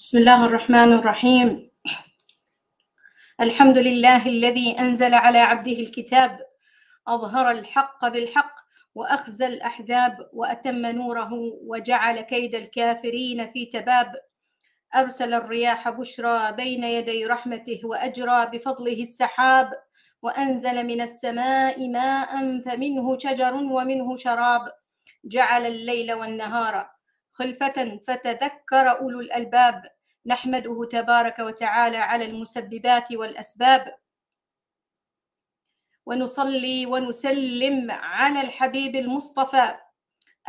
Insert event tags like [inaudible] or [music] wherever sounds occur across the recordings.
بسم الله الرحمن الرحيم الحمد لله الذي انزل على عبده الكتاب اظهر الحق بالحق واخزى الاحزاب واتم نوره وجعل كيد الكافرين في تباب ارسل الرياح بشرى بين يدي رحمته واجرى بفضله السحاب وانزل من السماء ماء فمنه شجر ومنه شراب جعل الليل والنهار خلفة فتذكر أولو الألباب نحمده تبارك وتعالى على المسببات والأسباب ونصلي ونسلم على الحبيب المصطفى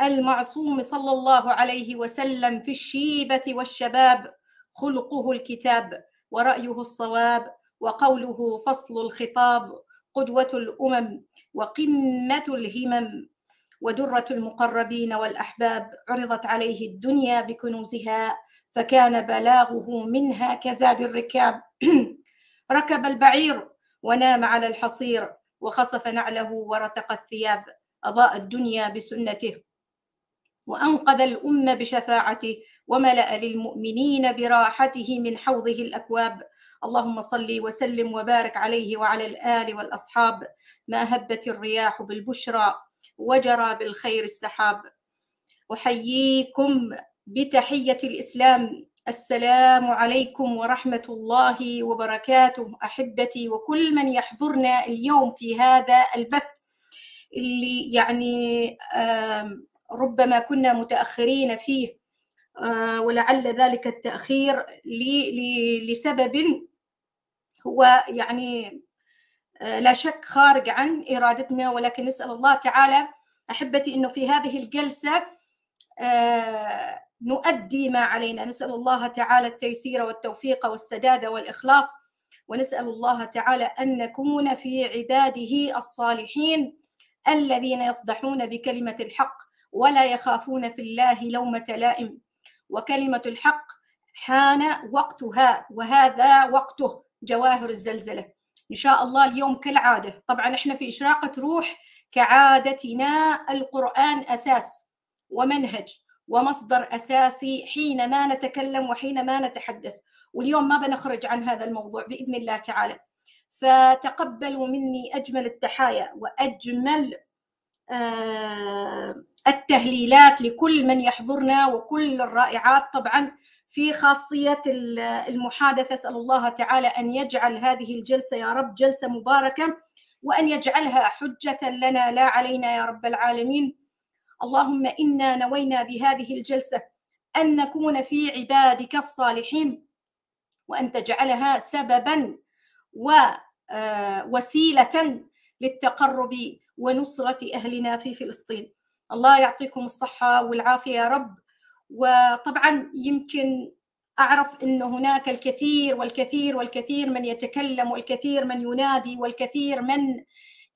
المعصوم صلى الله عليه وسلم في الشيبة والشباب خلقه الكتاب ورأيه الصواب وقوله فصل الخطاب قدوة الأمم وقمة الهمم ودرة المقربين والأحباب عرضت عليه الدنيا بكنوزها فكان بلاغه منها كزاد الركاب [clears throat] ركب البعير ونام على الحصير وخصف نعله ورتق الثياب أضاء الدنيا بسنته وأنقذ الأمة بشفاعته وملأ للمؤمنين براحته من حوضه الأكواب اللهم صل وسلم وبارك عليه وعلى الآل والأصحاب ما هبت الرياح بالبشرى وجرى بالخير السحاب أحييكم بتحية الإسلام السلام عليكم ورحمة الله وبركاته أحبتي وكل من يحضرنا اليوم في هذا البث اللي يعني ربما كنا متأخرين فيه آه، ولعل ذلك التأخير لسبب هو يعني آه، لا شك خارج عن إرادتنا ولكن نسأل الله تعالى أحبتي أنه في هذه الجلسة آه، نؤدي ما علينا نسأل الله تعالى التيسير والتوفيق والسداد والإخلاص ونسأل الله تعالى أن نكون في عباده الصالحين الذين يصدحون بكلمة الحق ولا يخافون في الله لومة لائم وكلمة الحق حان وقتها وهذا وقته جواهر الزلزله إن شاء الله اليوم كالعادة طبعا إحنا في إشراقة روح كعادتنا القرآن أساس ومنهج ومصدر أساسي حينما نتكلم وحينما نتحدث واليوم ما بنخرج عن هذا الموضوع بإذن الله تعالى فتقبلوا مني أجمل التحايا وأجمل آه، التهليلات لكل من يحضرنا وكل الرائعات طبعا في خاصية المحادثة أسأل الله تعالى أن يجعل هذه الجلسة يا رب جلسة مباركة وأن يجعلها حجة لنا لا علينا يا رب العالمين اللهم إنا نوينا بهذه الجلسة أن نكون في عبادك الصالحين وأن تجعلها سببا ووسيلة آه، للتقرب ونصرة أهلنا في فلسطين الله يعطيكم الصحة والعافية يا رب وطبعا يمكن اعرف ان هناك الكثير والكثير والكثير من يتكلم والكثير من ينادي والكثير من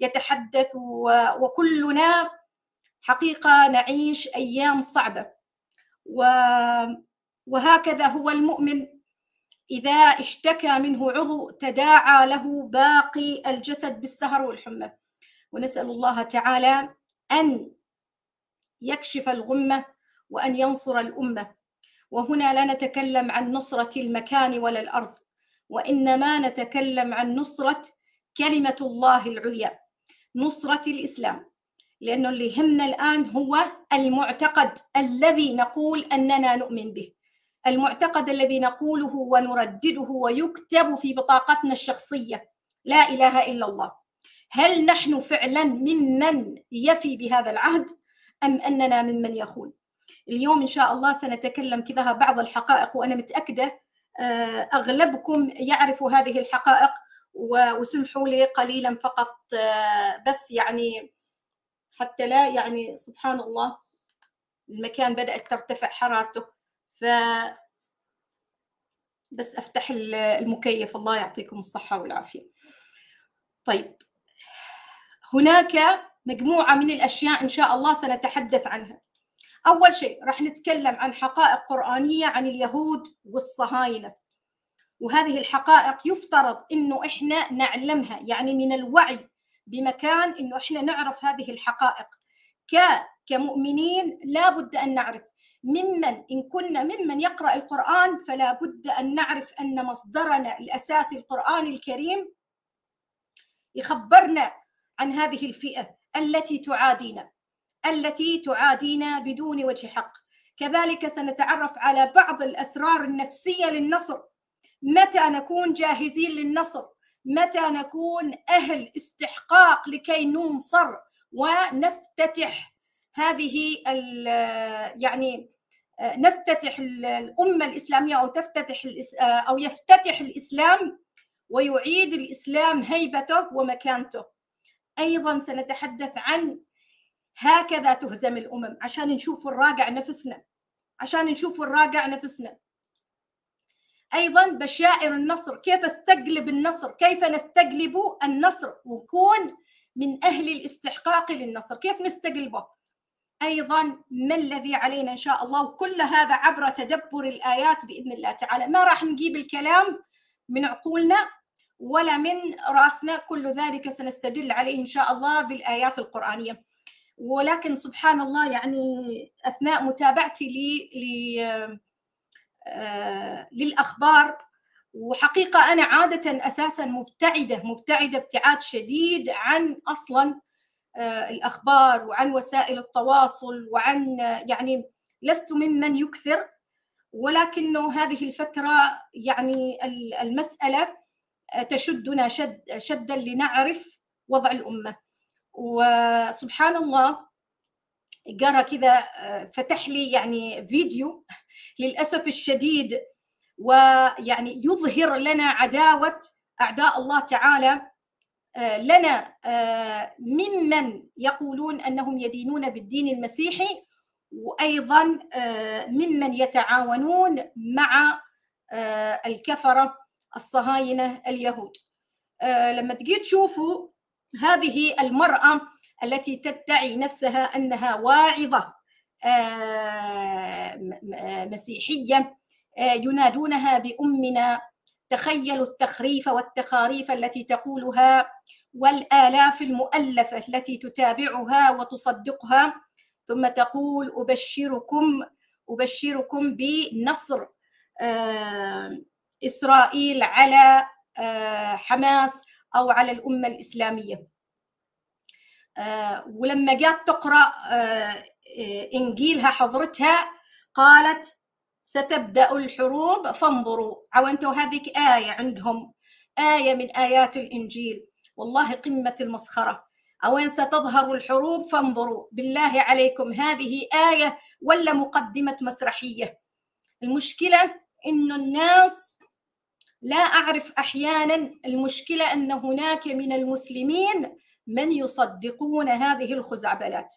يتحدث وكلنا حقيقه نعيش ايام صعبه وهكذا هو المؤمن اذا اشتكى منه عضو تداعى له باقي الجسد بالسهر والحمى ونسال الله تعالى ان يكشف الغمه وأن ينصر الأمة وهنا لا نتكلم عن نصرة المكان ولا الأرض وإنما نتكلم عن نصرة كلمة الله العليا نصرة الإسلام لأنه اللي يهمنا الآن هو المعتقد الذي نقول أننا نؤمن به المعتقد الذي نقوله ونردده ويكتب في بطاقتنا الشخصية لا إله إلا الله هل نحن فعلا ممن يفي بهذا العهد أم أننا ممن يخون اليوم إن شاء الله سنتكلم كذا بعض الحقائق وأنا متأكدة آه، أغلبكم يعرفوا هذه الحقائق وسمحوا لي قليلا فقط آه، بس يعني حتى لا يعني سبحان الله المكان بدأت ترتفع حرارته ف بس افتح المكيف الله يعطيكم الصحة والعافية. طيب هناك مجموعة من الأشياء إن شاء الله سنتحدث عنها أول شيء راح نتكلم عن حقائق قرآنية عن اليهود والصهاينة وهذه الحقائق يفترض إنه إحنا نعلمها يعني من الوعي بمكان إنه إحنا نعرف هذه الحقائق ك كمؤمنين لا بد أن نعرف ممن إن كنا ممن يقرأ القرآن فلا بد أن نعرف أن مصدرنا الأساسي القرآن الكريم يخبرنا عن هذه الفئة التي تعادينا التي تعادينا بدون وجه حق كذلك سنتعرف على بعض الاسرار النفسيه للنصر متى نكون جاهزين للنصر متى نكون اهل استحقاق لكي ننصر ونفتتح هذه آه، يعني آه، نفتتح الامه الاسلاميه او تفتتح آه، او يفتتح الاسلام ويعيد الاسلام هيبته ومكانته ايضا سنتحدث عن هكذا تهزم الأمم عشان نشوف الراجع نفسنا عشان نشوف الراجع نفسنا أيضا بشائر النصر كيف استقلب النصر كيف نستقلب النصر ونكون من أهل الاستحقاق للنصر كيف نستقلبه ايضا ما الذي علينا ان شاء الله وكل هذا عبر تدبر الايات باذن الله تعالى ما راح نجيب الكلام من عقولنا ولا من راسنا كل ذلك سنستدل عليه ان شاء الله بالايات القرانيه ولكن سبحان الله يعني اثناء متابعتي لي, لي آه، للاخبار وحقيقه انا عاده اساسا مبتعده مبتعده ابتعاد شديد عن اصلا آه، الاخبار وعن وسائل التواصل وعن يعني لست ممن يكثر ولكنه هذه الفتره يعني المساله تشدنا شد شدا لنعرف وضع الامه وسبحان الله قرا كذا آه، فتح لي يعني فيديو [laughs] للاسف الشديد ويعني يظهر لنا عداوه اعداء الله تعالى آه، لنا آه، ممن يقولون انهم يدينون بالدين المسيحي وايضا ممن يتعاونون مع الكفره الصهاينه اليهود لما تجي تشوفوا هذه المرأة التي تدعي نفسها أنها واعظة آه، آه، مسيحية آه، ينادونها بأمنا تخيلوا التخريف والتخاريف التي تقولها والآلاف المؤلفة التي تتابعها وتصدقها ثم تقول أبشركم أبشركم بنصر إسرائيل على حماس او على الامه الاسلاميه آه، ولما جات تقرا آه، آه، انجيلها حضرتها قالت ستبدا الحروب فانظروا عونتوا هذيك ايه عندهم ايه من ايات الانجيل والله قمه المسخره أوين ستظهر الحروب فانظروا بالله عليكم هذه آية ولا مقدمة مسرحية المشكلة إن الناس لا اعرف احيانا المشكله ان هناك من المسلمين من يصدقون هذه الخزعبلات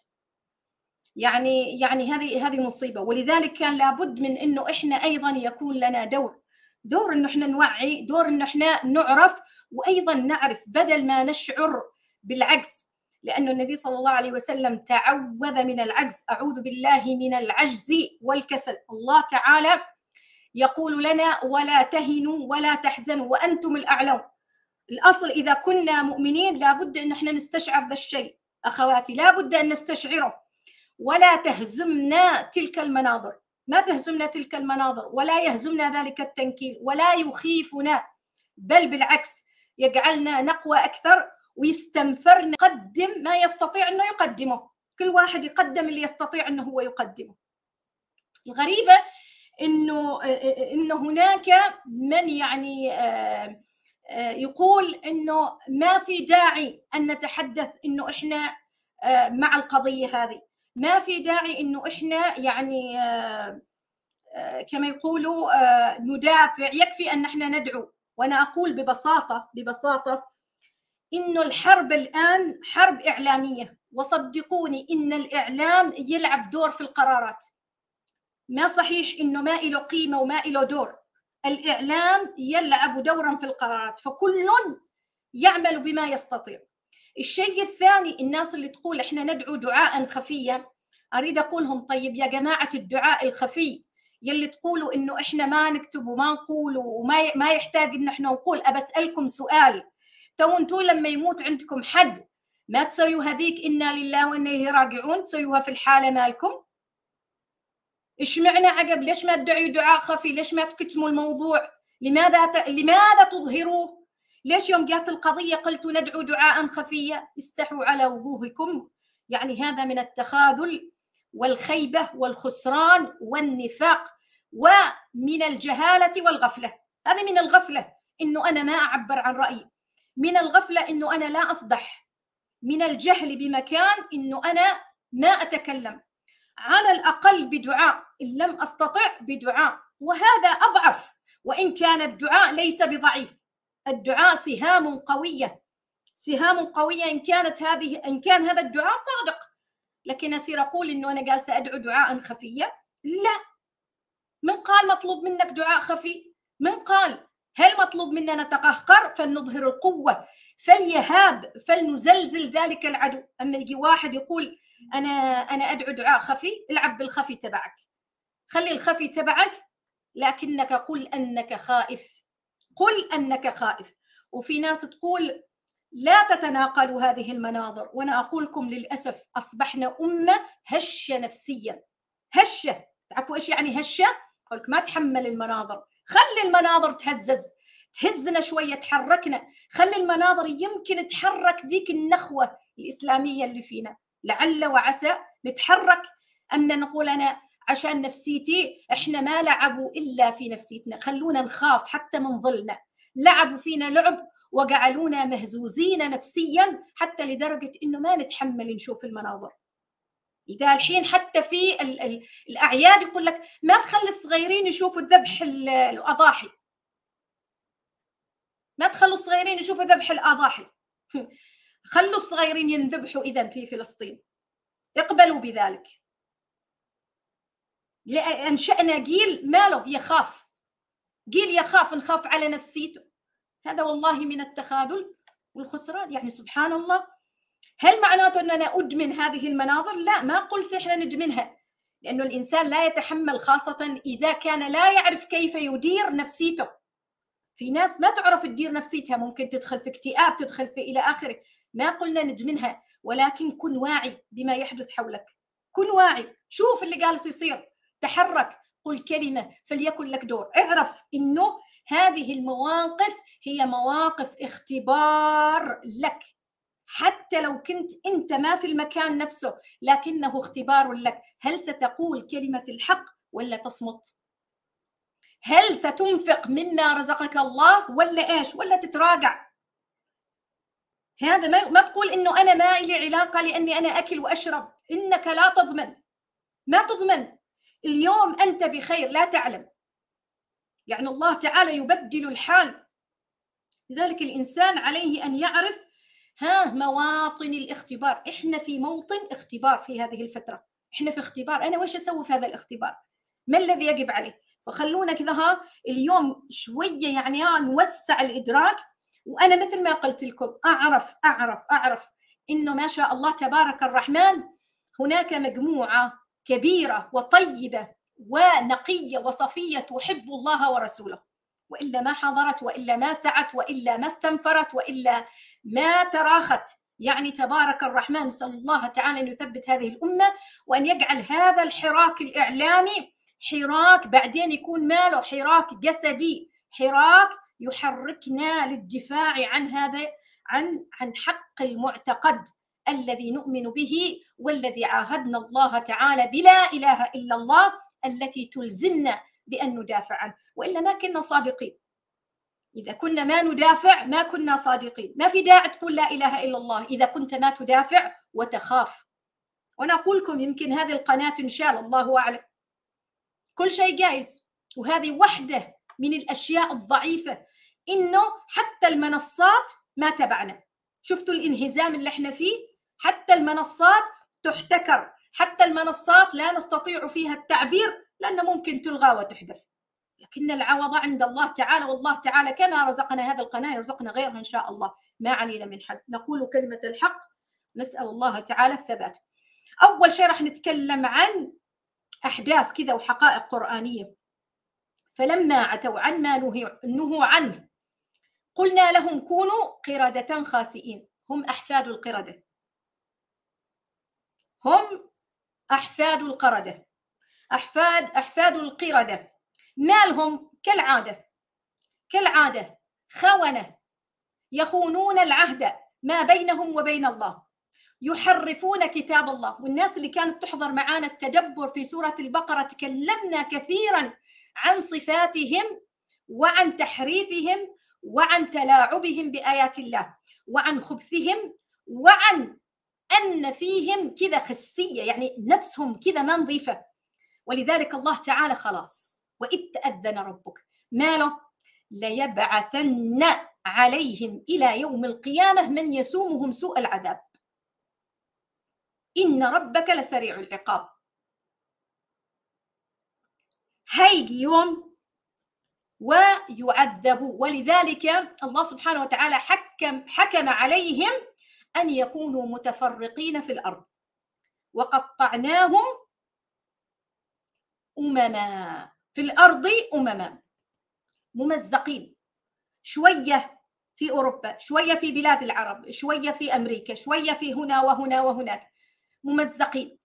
يعني يعني هذه هذه مصيبه ولذلك كان لابد من انه احنا ايضا يكون لنا دور دور انه احنا نوعي دور انه احنا نعرف وايضا نعرف بدل ما نشعر بالعجز لانه النبي صلى الله عليه وسلم تعوذ من العجز اعوذ بالله من العجز والكسل الله تعالى يقول لنا ولا تهنوا ولا تحزنوا وأنتم الأعلون الأصل إذا كنا مؤمنين لابد أن احنا نستشعر ذا الشيء أخواتي لابد أن نستشعره ولا تهزمنا تلك المناظر ما تهزمنا تلك المناظر ولا يهزمنا ذلك التنكيل ولا يخيفنا بل بالعكس يجعلنا نقوى أكثر ويستنفرنا قدم ما يستطيع أنه يقدمه كل واحد يقدم اللي يستطيع أنه هو يقدمه الغريبة انه آه، آه، آه، ان هناك من يعني يقول انه ما في داعي ان نتحدث انه احنا مع القضيه هذه ما في داعي انه احنا يعني كما يقولوا ندافع يكفي ان احنا ندعو وانا اقول ببساطه ببساطه انه الحرب الان حرب اعلاميه وصدقوني ان الاعلام يلعب دور في القرارات ما صحيح انه ما له قيمه وما له دور الاعلام يلعب دورا في القرارات فكل يعمل بما يستطيع الشيء الثاني الناس اللي تقول احنا ندعو دعاء خفيا اريد اقولهم طيب يا جماعه الدعاء الخفي يلي تقولوا انه احنا ما نكتب وما نقول وما ما يحتاج انه احنا نقول أسألكم سؤال تو انتوا لما يموت عندكم حد ما تسويوا هذيك انا لله وانا اليه راجعون تسويوها في الحاله مالكم ايش معنى عقب ليش ما تدعي دعاء خفي ليش ما تكتموا الموضوع لماذا ت... لماذا تظهروه ليش يوم جات القضيه قلت ندعو دعاء خفيا استحوا على وجوهكم يعني هذا من التخاذل والخيبه والخسران والنفاق ومن الجهاله والغفله هذا من الغفله انه انا ما اعبر عن رايي من الغفله انه انا لا اصدح من الجهل بمكان انه انا ما اتكلم على الاقل بدعاء إن لم أستطع بدعاء وهذا أضعف وإن كان الدعاء ليس بضعيف الدعاء سهام قوية سهام قوية إن كانت هذه إن كان هذا الدعاء صادق لكن أصير أقول إنه أنا جالسة أدعو دعاء خفية لا من قال مطلوب منك دعاء خفي من قال هل مطلوب منا نتقهقر فلنظهر القوة فليهاب فلنزلزل ذلك العدو أما يجي واحد يقول أنا أنا أدعو دعاء خفي العب بالخفي تبعك خلي الخفي تبعك لكنك قل انك خائف قل انك خائف وفي ناس تقول لا تتناقلوا هذه المناظر وانا اقولكم للاسف اصبحنا امه هشه نفسيا هشه تعرفوا ايش يعني هشه اقول ما تحمل المناظر خلي المناظر تهزز تهزنا شويه تحركنا خلي المناظر يمكن تحرك ذيك النخوه الاسلاميه اللي فينا لعل وعسى نتحرك اما نقول انا عشان نفسيتي احنا ما لعبوا الا في نفسيتنا خلونا نخاف حتى من ظلنا لعبوا فينا لعب وجعلونا مهزوزين نفسيا حتى لدرجه انه ما نتحمل نشوف المناظر إذا الحين حتى في الـ الـ الأعياد يقول لك ما تخلي الصغيرين يشوفوا ذبح الأضاحي ما تخلوا الصغيرين يشوفوا ذبح الأضاحي [laughs] خلوا الصغيرين ينذبحوا إذا في فلسطين اقبلوا بذلك انشانا جيل ماله يخاف جيل يخاف نخاف على نفسيته هذا والله من التخاذل والخسران يعني سبحان الله هل معناته ان انا ادمن هذه المناظر لا ما قلت احنا ندمنها لانه الانسان لا يتحمل خاصه اذا كان لا يعرف كيف يدير نفسيته في ناس ما تعرف تدير نفسيتها ممكن تدخل في اكتئاب تدخل في الى اخره ما قلنا ندمنها ولكن كن واعي بما يحدث حولك كن واعي شوف اللي جالس يصير تحرك قل كلمة فليكن لك دور اعرف أنه هذه المواقف هي مواقف اختبار لك حتى لو كنت أنت ما في المكان نفسه لكنه اختبار لك هل ستقول كلمة الحق ولا تصمت هل ستنفق مما رزقك الله ولا إيش ولا تتراجع هذا ما, ما تقول انه انا ما لي علاقه لاني انا اكل واشرب انك لا تضمن ما تضمن اليوم انت بخير لا تعلم يعني الله تعالى يبدل الحال لذلك الانسان عليه ان يعرف ها مواطن الاختبار احنا في موطن اختبار في هذه الفتره احنا في اختبار انا وش اسوي في هذا الاختبار ما الذي يجب عليه فخلونا كذا ها اليوم شويه يعني نوسع الادراك وانا مثل ما قلت لكم اعرف اعرف اعرف انه ما شاء الله تبارك الرحمن هناك مجموعه كبيرة وطيبة ونقية وصفية تحب الله ورسوله وإلا ما حضرت وإلا ما سعت وإلا ما استنفرت وإلا ما تراخت يعني تبارك الرحمن نسأل الله تعالى أن يثبت هذه الأمة وأن يجعل هذا الحراك الإعلامي حراك بعدين يكون ماله حراك جسدي حراك يحركنا للدفاع عن هذا عن عن حق المعتقد الذي نؤمن به والذي عاهدنا الله تعالى بلا اله الا الله التي تلزمنا بان ندافع عنه والا ما كنا صادقين اذا كنا ما ندافع ما كنا صادقين ما في داعي تقول لا اله الا الله اذا كنت ما تدافع وتخاف وانا اقول لكم يمكن هذه القناه ان شاء الله الله اعلم كل شيء جايز وهذه وحده من الاشياء الضعيفه انه حتى المنصات ما تبعنا شفتوا الانهزام اللي احنا فيه حتى المنصات تحتكر حتى المنصات لا نستطيع فيها التعبير لأن ممكن تلغى وتحذف لكن العوض عند الله تعالى والله تعالى كما رزقنا هذا القناة يرزقنا غيرها إن شاء الله ما علينا من حد نقول كلمة الحق نسأل الله تعالى الثبات أول شيء راح نتكلم عن أحداث كذا وحقائق قرآنية فلما عتوا عن ما نهوا عنه قلنا لهم كونوا قردة خاسئين هم أحفاد القردة هم أحفاد القردة أحفاد أحفاد القردة مالهم كالعادة كالعادة خونة يخونون العهد ما بينهم وبين الله يحرفون كتاب الله والناس اللي كانت تحضر معانا التدبر في سورة البقرة تكلمنا كثيرا عن صفاتهم وعن تحريفهم وعن تلاعبهم بآيات الله وعن خبثهم وعن ان فيهم كذا خسيه يعني نفسهم كذا ما نظيفه ولذلك الله تعالى خلاص واذ تاذن ربك ماله ليبعثن عليهم الى يوم القيامه من يسومهم سوء العذاب ان ربك لسريع العقاب هيجي يوم ويعذبوا ولذلك الله سبحانه وتعالى حكم حكم عليهم أن يكونوا متفرقين في الأرض وقطعناهم أمما في الأرض أمما ممزقين شوية في أوروبا شوية في بلاد العرب شوية في أمريكا شوية في هنا وهنا وهناك ممزقين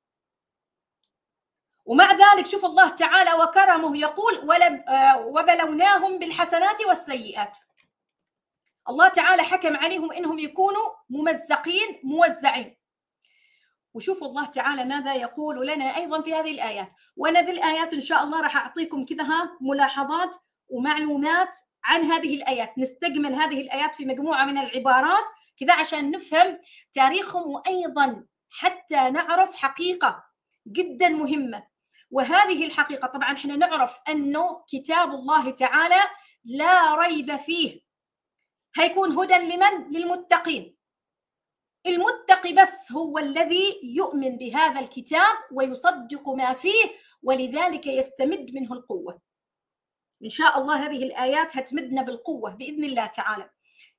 ومع ذلك شوف الله تعالى وكرمه يقول ولم آه، وبلوناهم بالحسنات والسيئات الله تعالى حكم عليهم انهم يكونوا ممزقين موزعين وشوفوا الله تعالى ماذا يقول لنا ايضا في هذه الايات وانا ذي الايات ان شاء الله راح اعطيكم كذا ملاحظات ومعلومات عن هذه الايات نستجمل هذه الايات في مجموعه من العبارات كذا عشان نفهم تاريخهم وايضا حتى نعرف حقيقه جدا مهمه وهذه الحقيقه طبعا احنا نعرف انه كتاب الله تعالى لا ريب فيه هيكون هدى لمن؟ للمتقين المتقي بس هو الذي يؤمن بهذا الكتاب ويصدق ما فيه ولذلك يستمد منه القوة إن شاء الله هذه الآيات هتمدنا بالقوة بإذن الله تعالى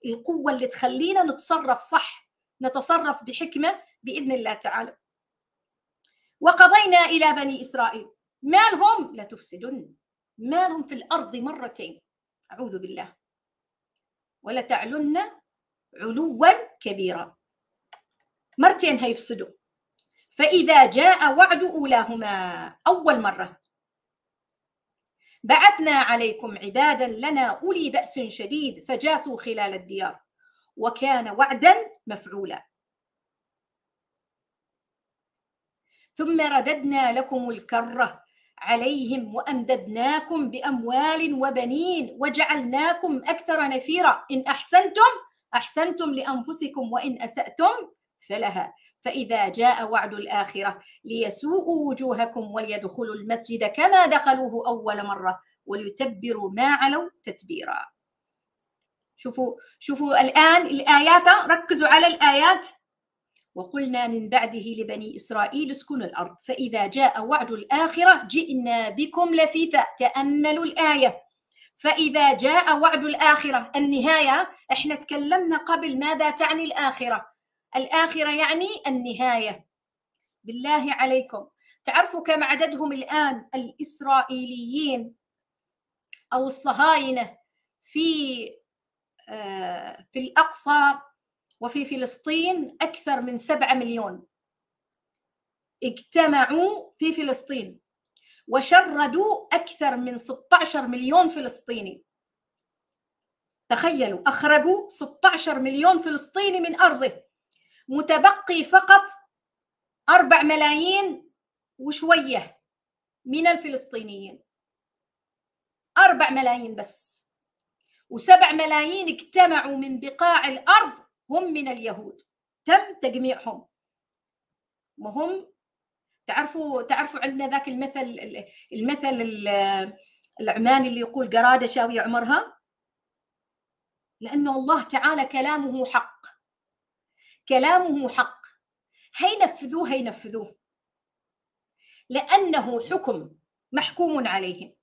القوة اللي تخلينا نتصرف صح نتصرف بحكمة بإذن الله تعالى وقضينا إلى بني إسرائيل ما لهم لتفسدن ما لهم في الأرض مرتين أعوذ بالله ولتعلن علوا كبيرا مرتين هيفسدوا فإذا جاء وعد أولاهما أول مرة بعثنا عليكم عبادا لنا أولي بأس شديد فجاسوا خلال الديار وكان وعدا مفعولا ثم رددنا لكم الكرة عليهم وامددناكم باموال وبنين وجعلناكم اكثر نفيرا ان احسنتم احسنتم لانفسكم وان اساتم فلها فإذا جاء وعد الآخرة ليسوءوا وجوهكم وليدخلوا المسجد كما دخلوه أول مرة وليتبروا ما علوا تتبيرا شوفوا شوفوا الآن الآيات ركزوا على الآيات وقلنا من بعده لبني إسرائيل اسكنوا الأرض فإذا جاء وعد الآخرة جئنا بكم لفيفا تأملوا الآية فإذا جاء وعد الآخرة النهاية احنا تكلمنا قبل ماذا تعني الآخرة الآخرة يعني النهاية بالله عليكم تعرفوا كم عددهم الآن الإسرائيليين أو الصهاينة في آه، في الأقصى وفي فلسطين أكثر من سبعة مليون اجتمعوا في فلسطين وشردوا أكثر من 16 مليون فلسطيني تخيلوا أخرجوا 16 مليون فلسطيني من أرضه متبقي فقط 4 ملايين وشوية من الفلسطينيين 4 ملايين بس و7 ملايين اجتمعوا من بقاع الأرض هم من اليهود تم تجميعهم وهم تعرفوا تعرفوا عندنا ذاك المثل المثل العماني اللي يقول قرادة شاوية عمرها لأنه الله تعالى كلامه حق كلامه حق هينفذوه هينفذوه لأنه حكم محكوم عليهم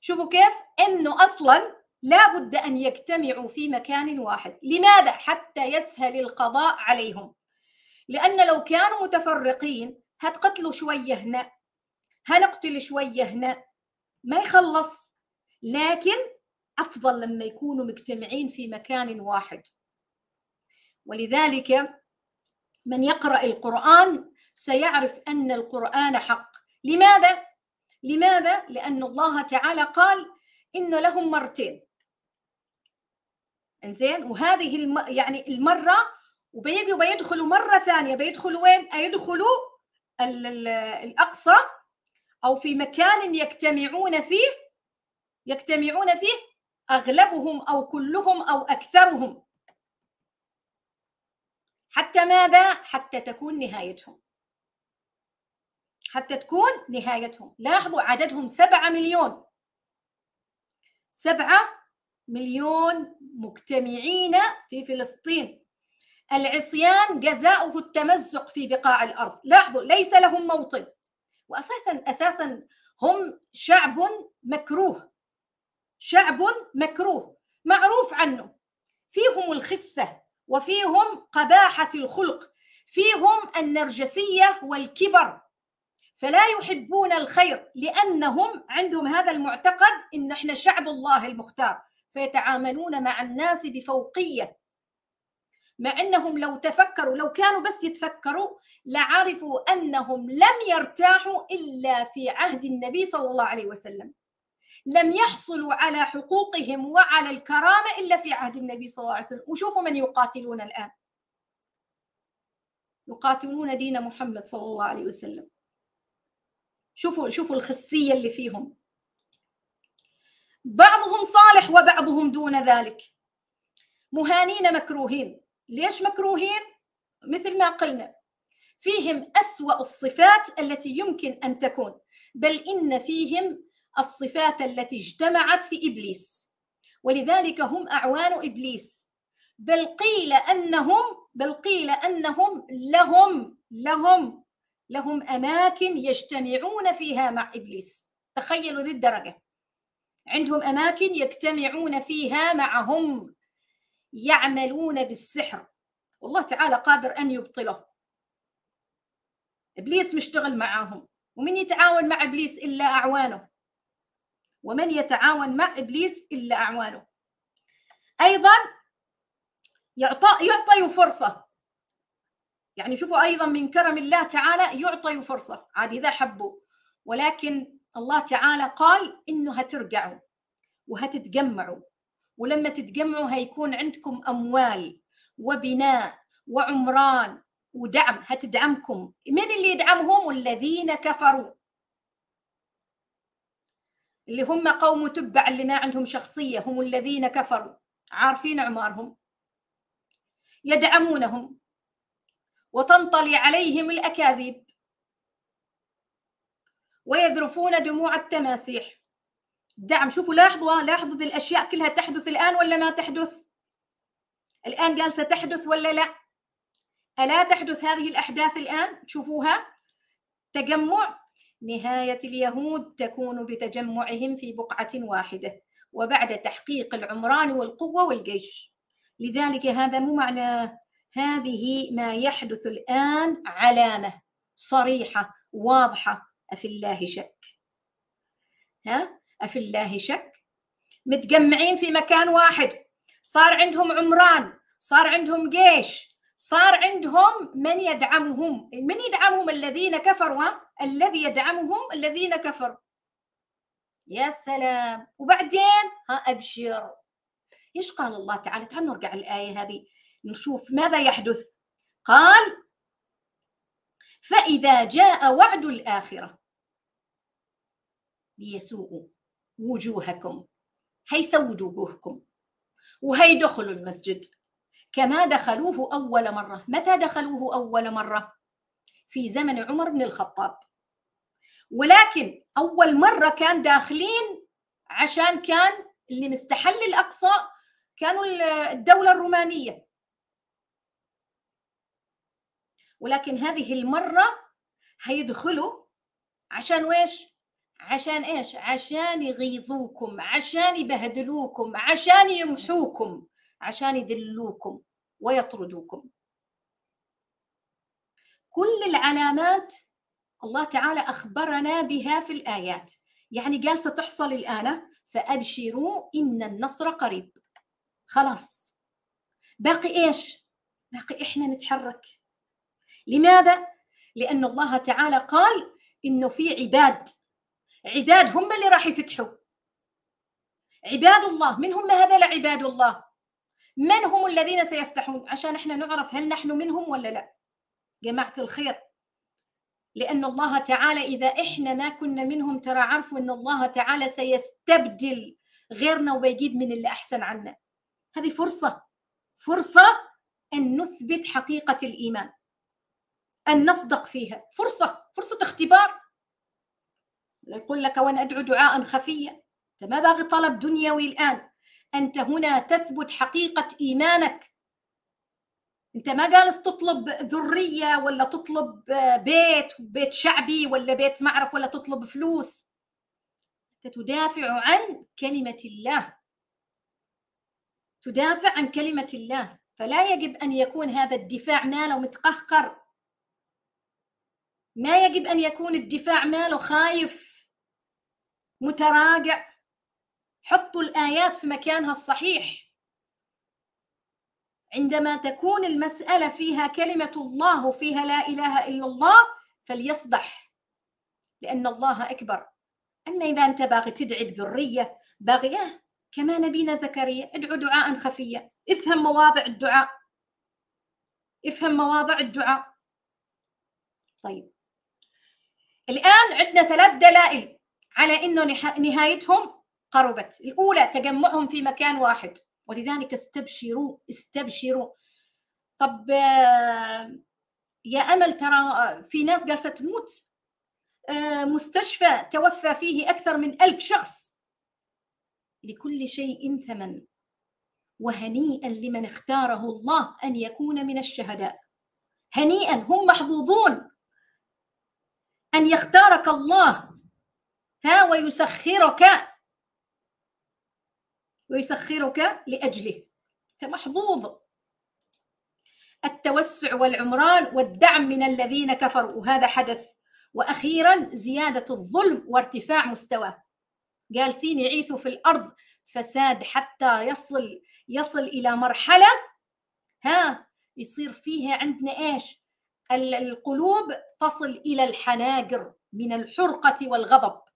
شوفوا كيف انه اصلا لا بد أن يجتمعوا في مكان واحد لماذا؟ حتى يسهل القضاء عليهم لأن لو كانوا متفرقين هتقتلوا شوية هنا هنقتل شوية هنا ما يخلص لكن أفضل لما يكونوا مجتمعين في مكان واحد ولذلك من يقرأ القرآن سيعرف أن القرآن حق لماذا؟ لماذا؟ لأن الله تعالى قال إن لهم مرتين انزين وهذه الم... يعني المره وبيجوا بيدخلوا مره ثانيه بيدخلوا وين؟ يدخلوا ال... ال... الاقصى او في مكان يجتمعون فيه يجتمعون فيه اغلبهم او كلهم او اكثرهم حتى ماذا؟ حتى تكون نهايتهم حتى تكون نهايتهم لاحظوا عددهم سبعة مليون سبعة مليون مجتمعين في فلسطين العصيان جزاؤه التمزق في بقاع الارض لاحظوا ليس لهم موطن واساسا اساسا هم شعب مكروه شعب مكروه معروف عنه فيهم الخسه وفيهم قباحه الخلق فيهم النرجسيه والكبر فلا يحبون الخير لانهم عندهم هذا المعتقد ان احنا شعب الله المختار فيتعاملون مع الناس بفوقية مع أنهم لو تفكروا لو كانوا بس يتفكروا لعرفوا أنهم لم يرتاحوا إلا في عهد النبي صلى الله عليه وسلم لم يحصلوا على حقوقهم وعلى الكرامة إلا في عهد النبي صلى الله عليه وسلم وشوفوا من يقاتلون الآن يقاتلون دين محمد صلى الله عليه وسلم شوفوا شوفوا الخسية اللي فيهم بعضهم صالح وبعضهم دون ذلك مهانين مكروهين ليش مكروهين مثل ما قلنا فيهم اسوا الصفات التي يمكن ان تكون بل ان فيهم الصفات التي اجتمعت في ابليس ولذلك هم اعوان ابليس بل قيل انهم بل قيل انهم لهم لهم لهم اماكن يجتمعون فيها مع ابليس تخيلوا ذي الدرجه عندهم اماكن يجتمعون فيها معهم يعملون بالسحر والله تعالى قادر ان يبطله ابليس مشتغل معاهم ومن يتعاون مع ابليس الا اعوانه ومن يتعاون مع ابليس الا اعوانه ايضا يعطى يعطي فرصه يعني شوفوا ايضا من كرم الله تعالى يعطي فرصه عاد اذا حبوا ولكن الله تعالى قال انه هترجعوا وهتتجمعوا ولما تتجمعوا هيكون عندكم اموال وبناء وعمران ودعم هتدعمكم من اللي يدعمهم الذين كفروا اللي هم قوم تبع اللي ما عندهم شخصية هم الذين كفروا عارفين أعمارهم يدعمونهم وتنطلي عليهم الأكاذيب ويذرفون دموع التماسيح دعم شوفوا لاحظوا لاحظوا الأشياء كلها تحدث الآن ولا ما تحدث الآن قال ستحدث ولا لا ألا تحدث هذه الأحداث الآن تشوفوها تجمع نهاية اليهود تكون بتجمعهم في بقعة واحدة وبعد تحقيق العمران والقوة والجيش لذلك هذا مو معناه هذه ما يحدث الآن علامة صريحة واضحة أفي الله شك ها أفي الله شك متجمعين في مكان واحد صار عندهم عمران صار عندهم جيش صار عندهم من يدعمهم من يدعمهم الذين كفروا الذي يدعمهم الذين كفروا يا سلام وبعدين ها أبشر إيش قال الله تعالى تعال نرجع الآية هذه نشوف ماذا يحدث قال فإذا جاء وعد الآخرة ليسوءوا وجوهكم هيسودوا وجوهكم وهيدخلوا المسجد كما دخلوه أول مرة متى دخلوه أول مرة؟ في زمن عمر بن الخطاب ولكن أول مرة كان داخلين عشان كان اللي مستحل الأقصى كانوا الدولة الرومانية ولكن هذه المرة هيدخلوا عشان ويش؟ عشان ايش؟ عشان يغيظوكم، عشان يبهدلوكم، عشان يمحوكم، عشان يدلوكم ويطردوكم. كل العلامات الله تعالى اخبرنا بها في الايات، يعني قال ستحصل الان فابشروا ان النصر قريب. خلاص. باقي ايش؟ باقي احنا نتحرك. لماذا؟ لأن الله تعالى قال إنه في عباد عباد هم اللي راح يفتحوا عباد الله من هم هذا عباد الله من هم الذين سيفتحون عشان احنا نعرف هل نحن منهم ولا لا جماعة الخير لأن الله تعالى إذا إحنا ما كنا منهم ترى عرفوا أن الله تعالى سيستبدل غيرنا ويجيب من اللي أحسن عنا هذه فرصة فرصة أن نثبت حقيقة الإيمان أن نصدق فيها فرصة فرصة اختبار يقول لك وانا ادعو دعاء خفيا انت ما باغي طلب دنيوي الان انت هنا تثبت حقيقه ايمانك انت ما جالس تطلب ذريه ولا تطلب بيت بيت شعبي ولا بيت معرف ولا تطلب فلوس انت تدافع عن كلمه الله تدافع عن كلمه الله فلا يجب ان يكون هذا الدفاع ماله متقهقر ما يجب ان يكون الدفاع ماله خايف متراجع حطوا الآيات في مكانها الصحيح عندما تكون المسألة فيها كلمة الله فيها لا إله إلا الله فليصدح لأن الله أكبر أما إذا أنت باغي تدعي بذرية باغية كما نبينا زكريا ادعو دعاء خفيا افهم مواضع الدعاء افهم مواضع الدعاء طيب الآن عندنا ثلاث دلائل على انه نهايتهم قربت الاولى تجمعهم في مكان واحد ولذلك استبشروا استبشروا طب آه، يا امل ترى آه، في ناس جالسه تموت آه، مستشفى توفى فيه اكثر من ألف شخص لكل شيء ثمن وهنيئا لمن اختاره الله ان يكون من الشهداء هنيئا هم محظوظون ان يختارك الله ها ويسخرك ويسخرك لأجله أنت محظوظ التوسع والعمران والدعم من الذين كفروا وهذا حدث وأخيرا زيادة الظلم وارتفاع مستواه جالسين يعيثوا في الأرض فساد حتى يصل يصل إلى مرحلة ها يصير فيها عندنا إيش القلوب تصل إلى الحناجر من الحرقة والغضب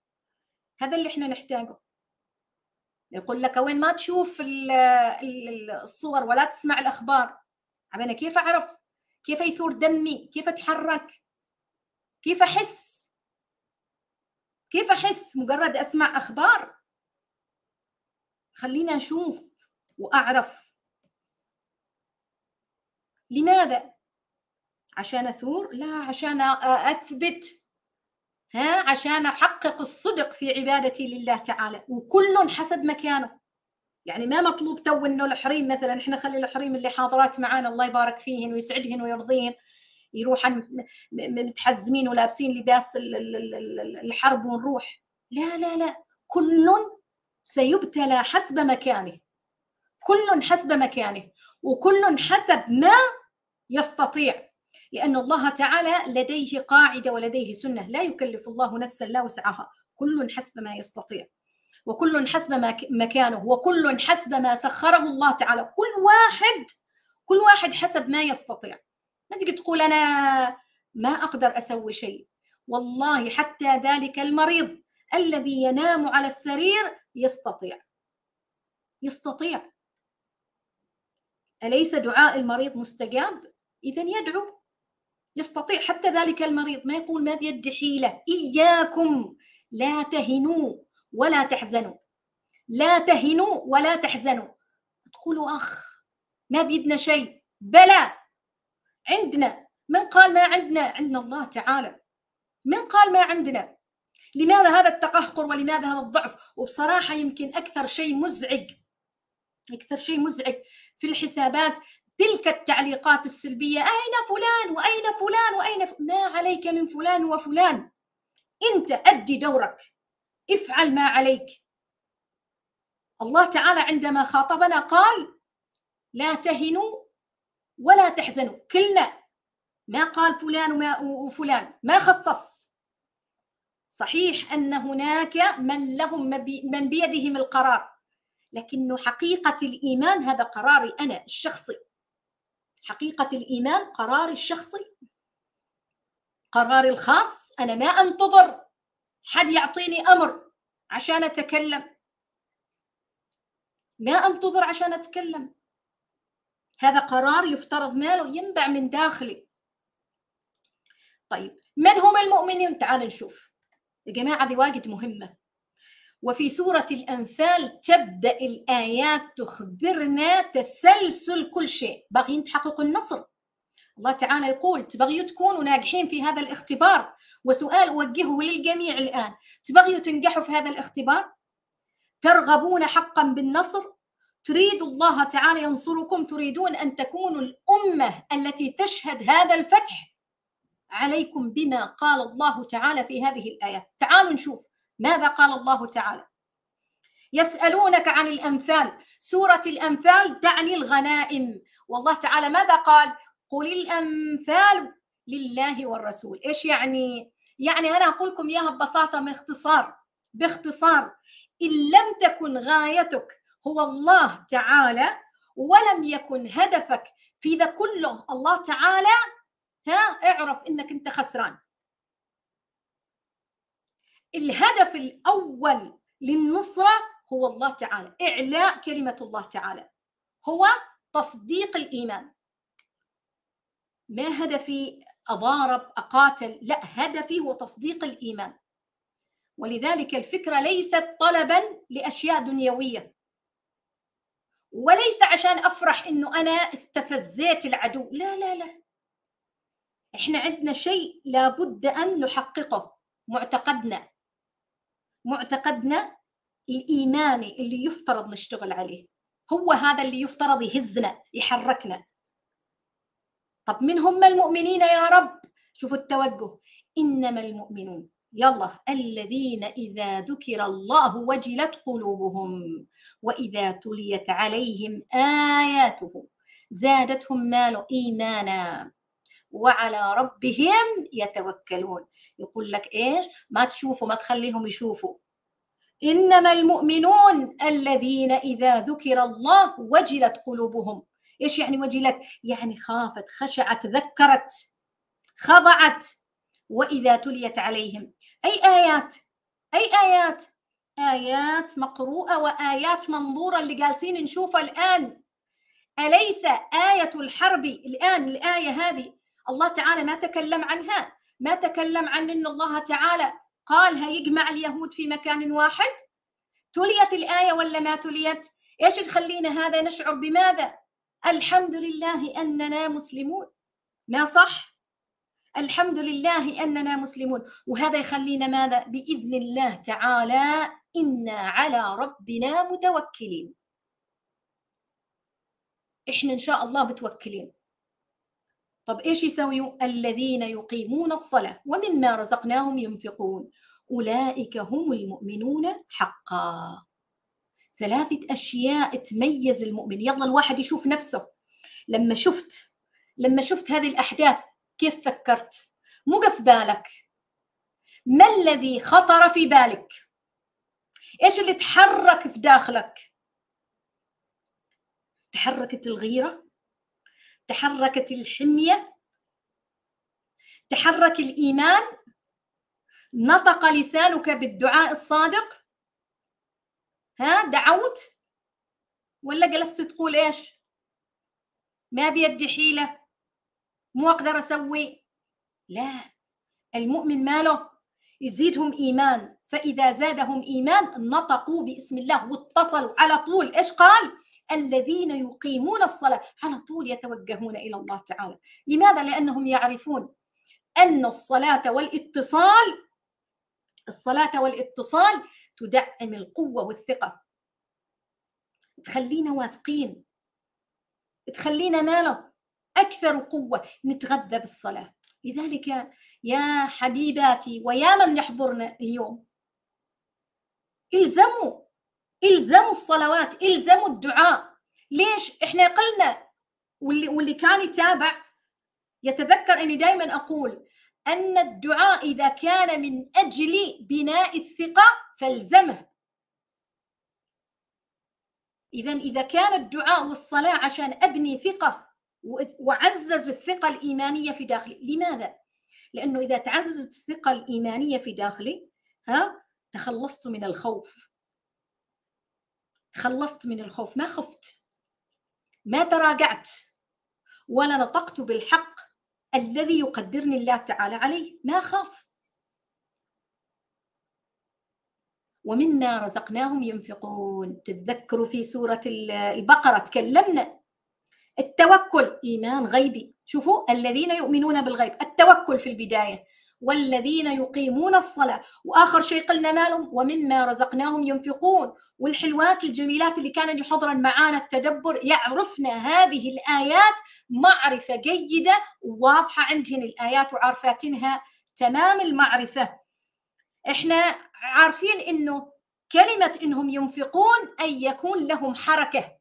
هذا اللي احنا نحتاجه يقول لك وين ما تشوف الصور ولا تسمع الاخبار انا كيف اعرف كيف يثور دمي كيف اتحرك كيف احس كيف احس مجرد اسمع اخبار خلينا نشوف واعرف لماذا عشان اثور لا عشان اثبت ها عشان احقق الصدق في عبادتي لله تعالى وكل حسب مكانه يعني ما مطلوب تو انه الحريم مثلا احنا خلي الحريم اللي حاضرات معانا الله يبارك فيهن ويسعدهن ويرضيهن يروحن متحزمين ولابسين لباس الحرب ونروح لا لا لا كل سيبتلى حسب مكانه كل حسب مكانه وكل حسب ما يستطيع لأن الله تعالى لديه قاعدة ولديه سنة لا يكلف الله نفسا لا وسعها كل حسب ما يستطيع وكل حسب ما مكانه وكل حسب ما سخره الله تعالى كل واحد كل واحد حسب ما يستطيع ما تجي تقول أنا ما أقدر أسوي شيء والله حتى ذلك المريض الذي ينام على السرير يستطيع يستطيع أليس دعاء المريض مستجاب؟ إذا يدعو يستطيع حتى ذلك المريض ما يقول ما بيدي حيلة إياكم لا تهنوا ولا تحزنوا لا تهنوا ولا تحزنوا تقولوا أخ ما بيدنا شيء بلى عندنا من قال ما عندنا عندنا الله تعالى من قال ما عندنا لماذا هذا التقهقر ولماذا هذا الضعف وبصراحة يمكن أكثر شيء مزعج أكثر شيء مزعج في الحسابات تلك التعليقات السلبية أين فلان وأين فلان وأين ف... ما عليك من فلان وفلان أنت أدي دورك افعل ما عليك الله تعالى عندما خاطبنا قال لا تهنوا ولا تحزنوا كلنا ما قال فلان وما وفلان ما خصص صحيح أن هناك من لهم من بيدهم القرار لكن حقيقة الإيمان هذا قراري أنا الشخصي حقيقة الإيمان قراري الشخصي قراري الخاص أنا ما أنتظر حد يعطيني أمر عشان أتكلم ما أنتظر عشان أتكلم هذا قرار يفترض ماله ينبع من داخلي طيب من هم المؤمنين تعال نشوف يا جماعة دي واجد مهمة وفي سورة الأنفال تبدأ الآيات تخبرنا تسلسل كل شيء باغيين تحققوا النصر الله تعالى يقول تبغيوا تكونوا ناجحين في هذا الاختبار وسؤال أوجهه للجميع الآن تبغيوا تنجحوا في هذا الاختبار ترغبون حقا بالنصر تريد الله تعالى ينصركم تريدون أن تكونوا الأمة التي تشهد هذا الفتح عليكم بما قال الله تعالى في هذه الآية تعالوا نشوف ماذا قال الله تعالى يسألونك عن الأنفال سورة الأنفال تعني الغنائم والله تعالى ماذا قال قل الأنفال لله والرسول إيش يعني يعني أنا أقول لكم إياها ببساطة باختصار باختصار إن لم تكن غايتك هو الله تعالى ولم يكن هدفك في ذا كله الله تعالى ها اعرف انك انت خسران الهدف الأول للنصرة هو الله تعالى إعلاء كلمة الله تعالى هو تصديق الإيمان ما هدفي أضارب أقاتل لا هدفي هو تصديق الإيمان ولذلك الفكرة ليست طلبا لأشياء دنيوية وليس عشان أفرح أنه أنا استفزيت العدو لا لا لا إحنا عندنا شيء لابد أن نحققه معتقدنا معتقدنا الايماني اللي يفترض نشتغل عليه هو هذا اللي يفترض يهزنا يحركنا طب من هم المؤمنين يا رب شوفوا التوجه انما المؤمنون يلا الذين اذا ذكر الله وجلت قلوبهم واذا تليت عليهم اياته زادتهم مال ايمانا وعلى ربهم يتوكلون يقول لك ايش ما تشوفوا ما تخليهم يشوفوا انما المؤمنون الذين اذا ذكر الله وجلت قلوبهم ايش يعني وجلت يعني خافت خشعت ذكرت خضعت واذا تليت عليهم اي ايات اي ايات ايات مقروءه وايات منظوره اللي جالسين نشوفها الان اليس ايه الحرب الان الايه هذه الله تعالى ما تكلم عنها ما تكلم عن أن الله تعالى قال هيجمع اليهود في مكان واحد تليت الآية ولا ما تليت إيش تخلينا هذا نشعر بماذا الحمد لله أننا مسلمون ما صح الحمد لله أننا مسلمون وهذا يخلينا ماذا بإذن الله تعالى إنا على ربنا متوكلين إحنا إن شاء الله متوكلين طب ايش يسوي الذين يقيمون الصلاه ومما رزقناهم ينفقون اولئك هم المؤمنون حقا ثلاثه اشياء تميز المؤمن يلا الواحد يشوف نفسه لما شفت لما شفت هذه الاحداث كيف فكرت مو في بالك ما الذي خطر في بالك ايش اللي تحرك في داخلك تحركت الغيره تحركت الحمية تحرك الإيمان نطق لسانك بالدعاء الصادق ها دعوت ولا جلست تقول ايش ما بيدي حيلة مو أقدر أسوي لا المؤمن ماله يزيدهم إيمان فإذا زادهم إيمان نطقوا باسم الله واتصلوا على طول إيش قال الذين يقيمون الصلاة على طول يتوجهون إلى الله تعالى لماذا؟ لأنهم يعرفون أن الصلاة والاتصال الصلاة والاتصال تدعم القوة والثقة تخلينا واثقين تخلينا ماله أكثر قوة نتغذى بالصلاة لذلك يا حبيباتي ويا من يحضرنا اليوم الزموا الزموا الصلوات الزموا الدعاء ليش احنا قلنا واللي واللي كان يتابع يتذكر اني دائما اقول ان الدعاء اذا كان من اجل بناء الثقه فالزمه اذا اذا كان الدعاء والصلاه عشان ابني ثقه وعزز الثقه الايمانيه في داخلي لماذا لانه اذا تعززت الثقه الايمانيه في داخلي ها تخلصت من الخوف تخلصت من الخوف ما خفت ما تراجعت ولا نطقت بالحق الذي يقدرني الله تعالى عليه ما خاف ومما رزقناهم ينفقون تتذكروا في سورة البقرة تكلمنا التوكل إيمان غيبي شوفوا الذين يؤمنون بالغيب التوكل في البداية والذين يقيمون الصلاة وآخر شيء قلنا مالهم ومما رزقناهم ينفقون والحلوات الجميلات اللي كانوا يحضرن معانا التدبر يعرفنا هذه الآيات معرفة جيدة وواضحة عندهن الآيات وعارفاتنها تمام المعرفة احنا عارفين انه كلمة انهم ينفقون أي يكون لهم حركة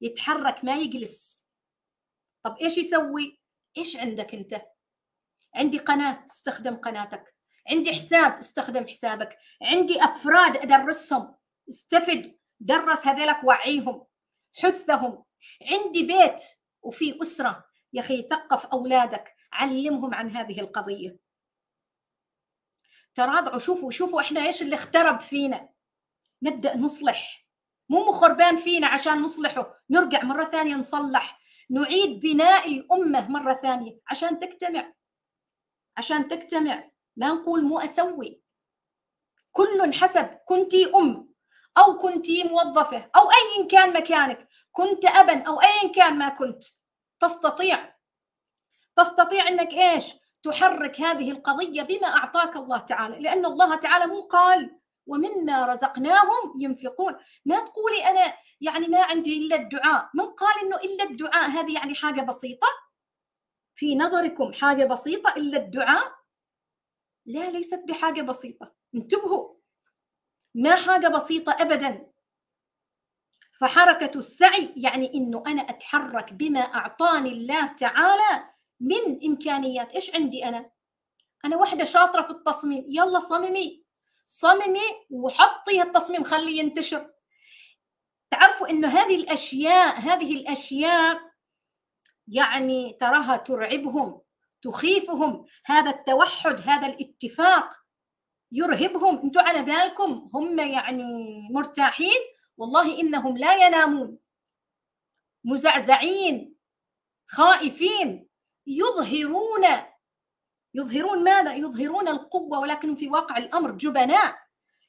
يتحرك ما يجلس طب ايش يسوي؟ ايش عندك انت؟ عندي قناه استخدم قناتك عندي حساب استخدم حسابك عندي افراد ادرسهم استفد درس هذلك وعيهم حثهم عندي بيت وفي اسره يا اخي ثقف اولادك علمهم عن هذه القضيه تراجعوا شوفوا شوفوا احنا ايش اللي اخترب فينا نبدا نصلح مو مخربان فينا عشان نصلحه نرجع مره ثانيه نصلح نعيد بناء الامه مره ثانيه عشان تجتمع عشان تجتمع ما نقول مو أسوي كل حسب كنت أم أو كنت موظفة أو أيا كان مكانك كنت أبا أو أيا كان ما كنت تستطيع تستطيع أنك إيش تحرك هذه القضية بما أعطاك الله تعالى لأن الله تعالى مو قال ومما رزقناهم ينفقون ما تقولي أنا يعني ما عندي إلا الدعاء من قال أنه إلا الدعاء هذه يعني حاجة بسيطة في نظركم حاجه بسيطه الا الدعاء لا ليست بحاجه بسيطه انتبهوا ما حاجه بسيطه ابدا فحركه السعي يعني انه انا اتحرك بما اعطاني الله تعالى من امكانيات ايش عندي انا انا واحده شاطره في التصميم يلا صممي صممي وحطي التصميم خليه ينتشر تعرفوا انه هذه الاشياء هذه الاشياء يعني تراها ترعبهم تخيفهم هذا التوحد هذا الاتفاق يرهبهم انتم على بالكم هم يعني مرتاحين والله انهم لا ينامون مزعزعين خائفين يظهرون يظهرون ماذا؟ يظهرون القوة ولكن في واقع الأمر جبناء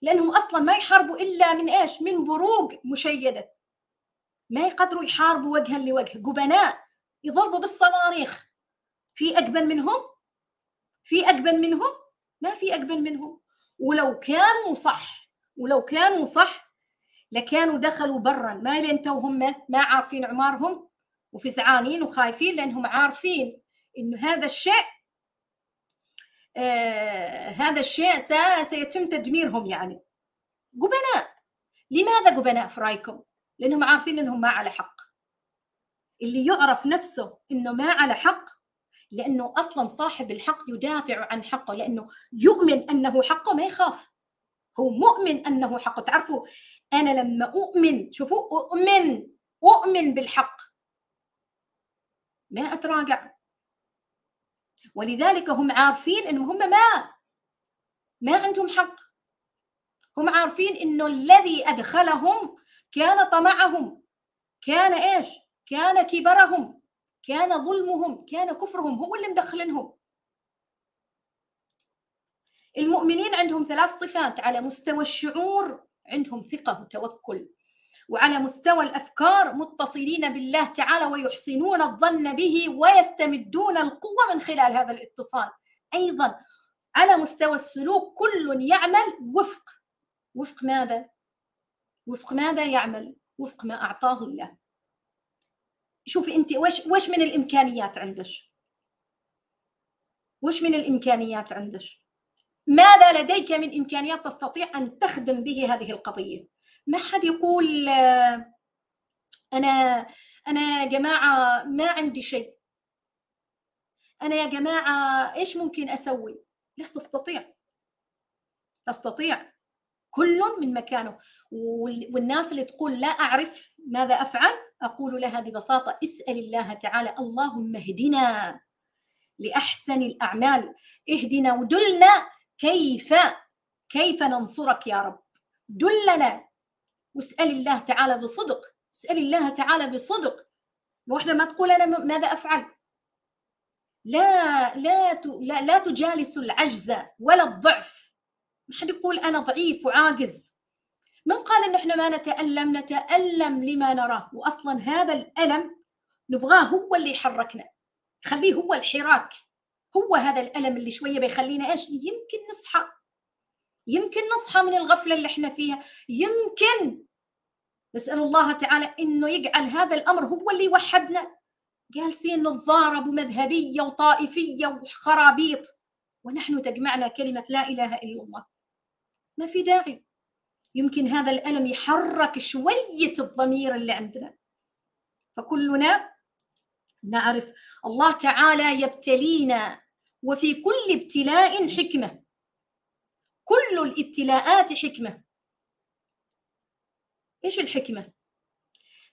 لأنهم أصلا ما يحاربوا إلا من إيش؟ من بروق مشيدة ما يقدروا يحاربوا وجها لوجه جبناء يضربوا بالصواريخ في اقبل منهم في اقبل منهم ما في اقبل منهم ولو كانوا صح ولو كانوا صح لكانوا دخلوا برا ما لين تو هم ما عارفين عمارهم وفزعانين وخايفين لانهم عارفين انه هذا الشيء آه هذا الشيء سيتم تدميرهم يعني جبناء لماذا جبناء في رايكم؟ لانهم عارفين انهم ما على حق اللي يعرف نفسه انه ما على حق لانه اصلا صاحب الحق يدافع عن حقه لانه يؤمن انه حقه ما يخاف هو مؤمن انه حقه تعرفوا انا لما اؤمن شوفوا اؤمن اؤمن بالحق ما اتراجع ولذلك هم عارفين انهم هم ما ما عندهم حق هم عارفين انه الذي ادخلهم كان طمعهم كان ايش كان كبرهم كان ظلمهم كان كفرهم هو اللي مدخلنهم المؤمنين عندهم ثلاث صفات على مستوى الشعور عندهم ثقة وتوكل وعلى مستوى الأفكار متصلين بالله تعالى ويحسنون الظن به ويستمدون القوة من خلال هذا الاتصال أيضا على مستوى السلوك كل يعمل وفق وفق ماذا؟ وفق ماذا يعمل؟ وفق ما أعطاه الله شوفي انت واش واش من الامكانيات عندك واش من الامكانيات عندك ماذا لديك من امكانيات تستطيع ان تخدم به هذه القضيه ما حد يقول آه، انا انا يا جماعه ما عندي شيء انا يا جماعه ايش ممكن اسوي لا تستطيع تستطيع كل من مكانه والناس اللي تقول لا اعرف ماذا افعل أقول لها ببساطة اسأل الله تعالى اللهم اهدنا لأحسن الأعمال اهدنا ودلنا كيف كيف ننصرك يا رب دلنا واسأل الله تعالى بصدق اسأل الله تعالى بصدق وحدة ما تقول أنا ماذا أفعل لا لا, لا تجالس العجز ولا الضعف ما حد يقول أنا ضعيف وعاجز من قال أنه إحنا ما نتألم نتألم لما نراه وأصلا هذا الألم نبغاه هو اللي يحركنا خليه هو الحراك هو هذا الألم اللي شوية بيخلينا إيش يمكن نصحى يمكن نصحى من الغفلة اللي إحنا فيها يمكن نسأل الله تعالى إنه يجعل هذا الأمر هو اللي يوحدنا جالسين نتضارب ومذهبية وطائفية وخرابيط ونحن تجمعنا كلمة لا إله إلا الله ما في داعي يمكن هذا الألم يحرك شوية الضمير اللي عندنا فكلنا نعرف الله تعالى يبتلينا وفي كل ابتلاء حكمة كل الابتلاءات حكمة إيش الحكمة؟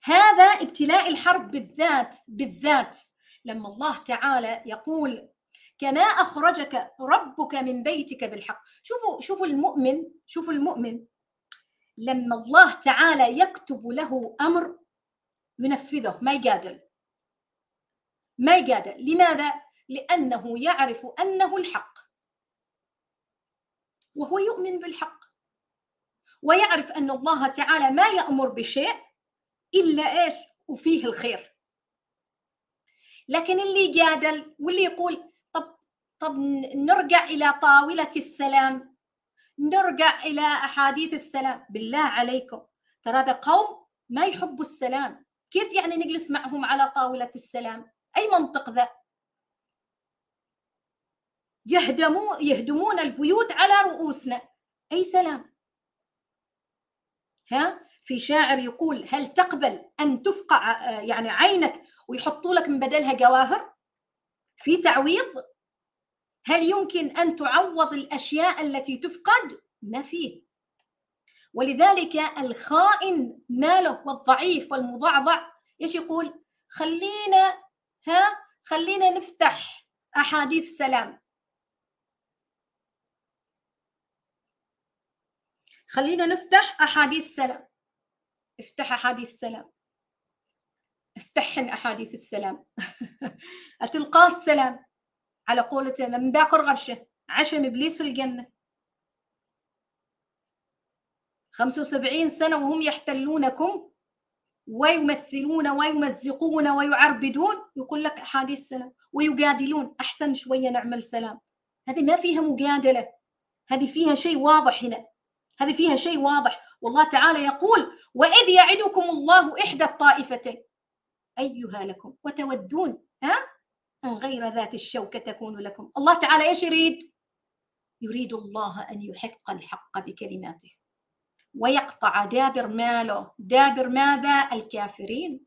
هذا ابتلاء الحرب بالذات بالذات لما الله تعالى يقول كما أخرجك ربك من بيتك بالحق شوفوا شوفوا المؤمن شوفوا المؤمن لما الله تعالى يكتب له امر ينفذه ما يجادل ما يجادل لماذا لانه يعرف انه الحق وهو يؤمن بالحق ويعرف ان الله تعالى ما يامر بشيء الا ايش وفيه الخير لكن اللي يجادل واللي يقول طب طب نرجع الى طاوله السلام نرجع إلى أحاديث السلام بالله عليكم ترى هذا قوم ما يحبوا السلام كيف يعني نجلس معهم على طاولة السلام أي منطق ذا يهدمون يهدمون البيوت على رؤوسنا أي سلام ها في شاعر يقول هل تقبل أن تفقع آه، يعني عينك ويحطوا لك من بدلها جواهر في تعويض هل يمكن ان تعوض الاشياء التي تفقد ما فيه ولذلك الخائن ماله والضعيف والمضعضع ايش يقول خلينا ها خلينا نفتح احاديث سلام خلينا نفتح احاديث سلام افتح احاديث سلام افتحن احاديث السلام [laughs] اتلقى السلام على قولة من باقر غبشة عشم إبليس في الجنة 75 سنة وهم يحتلونكم ويمثلون ويمزقون ويعربدون يقول لك أحاديث سلام ويجادلون أحسن شوية نعمل سلام هذه ما فيها مجادلة هذه فيها شيء واضح هنا هذه فيها شيء واضح والله تعالى يقول وإذ يعدكم الله إحدى الطائفتين أيها لكم وتودون ها من غير ذات الشوكة تكون لكم الله تعالى إيش يريد؟ يريد الله أن يحق الحق بكلماته ويقطع دابر ماله دابر ماذا؟ الكافرين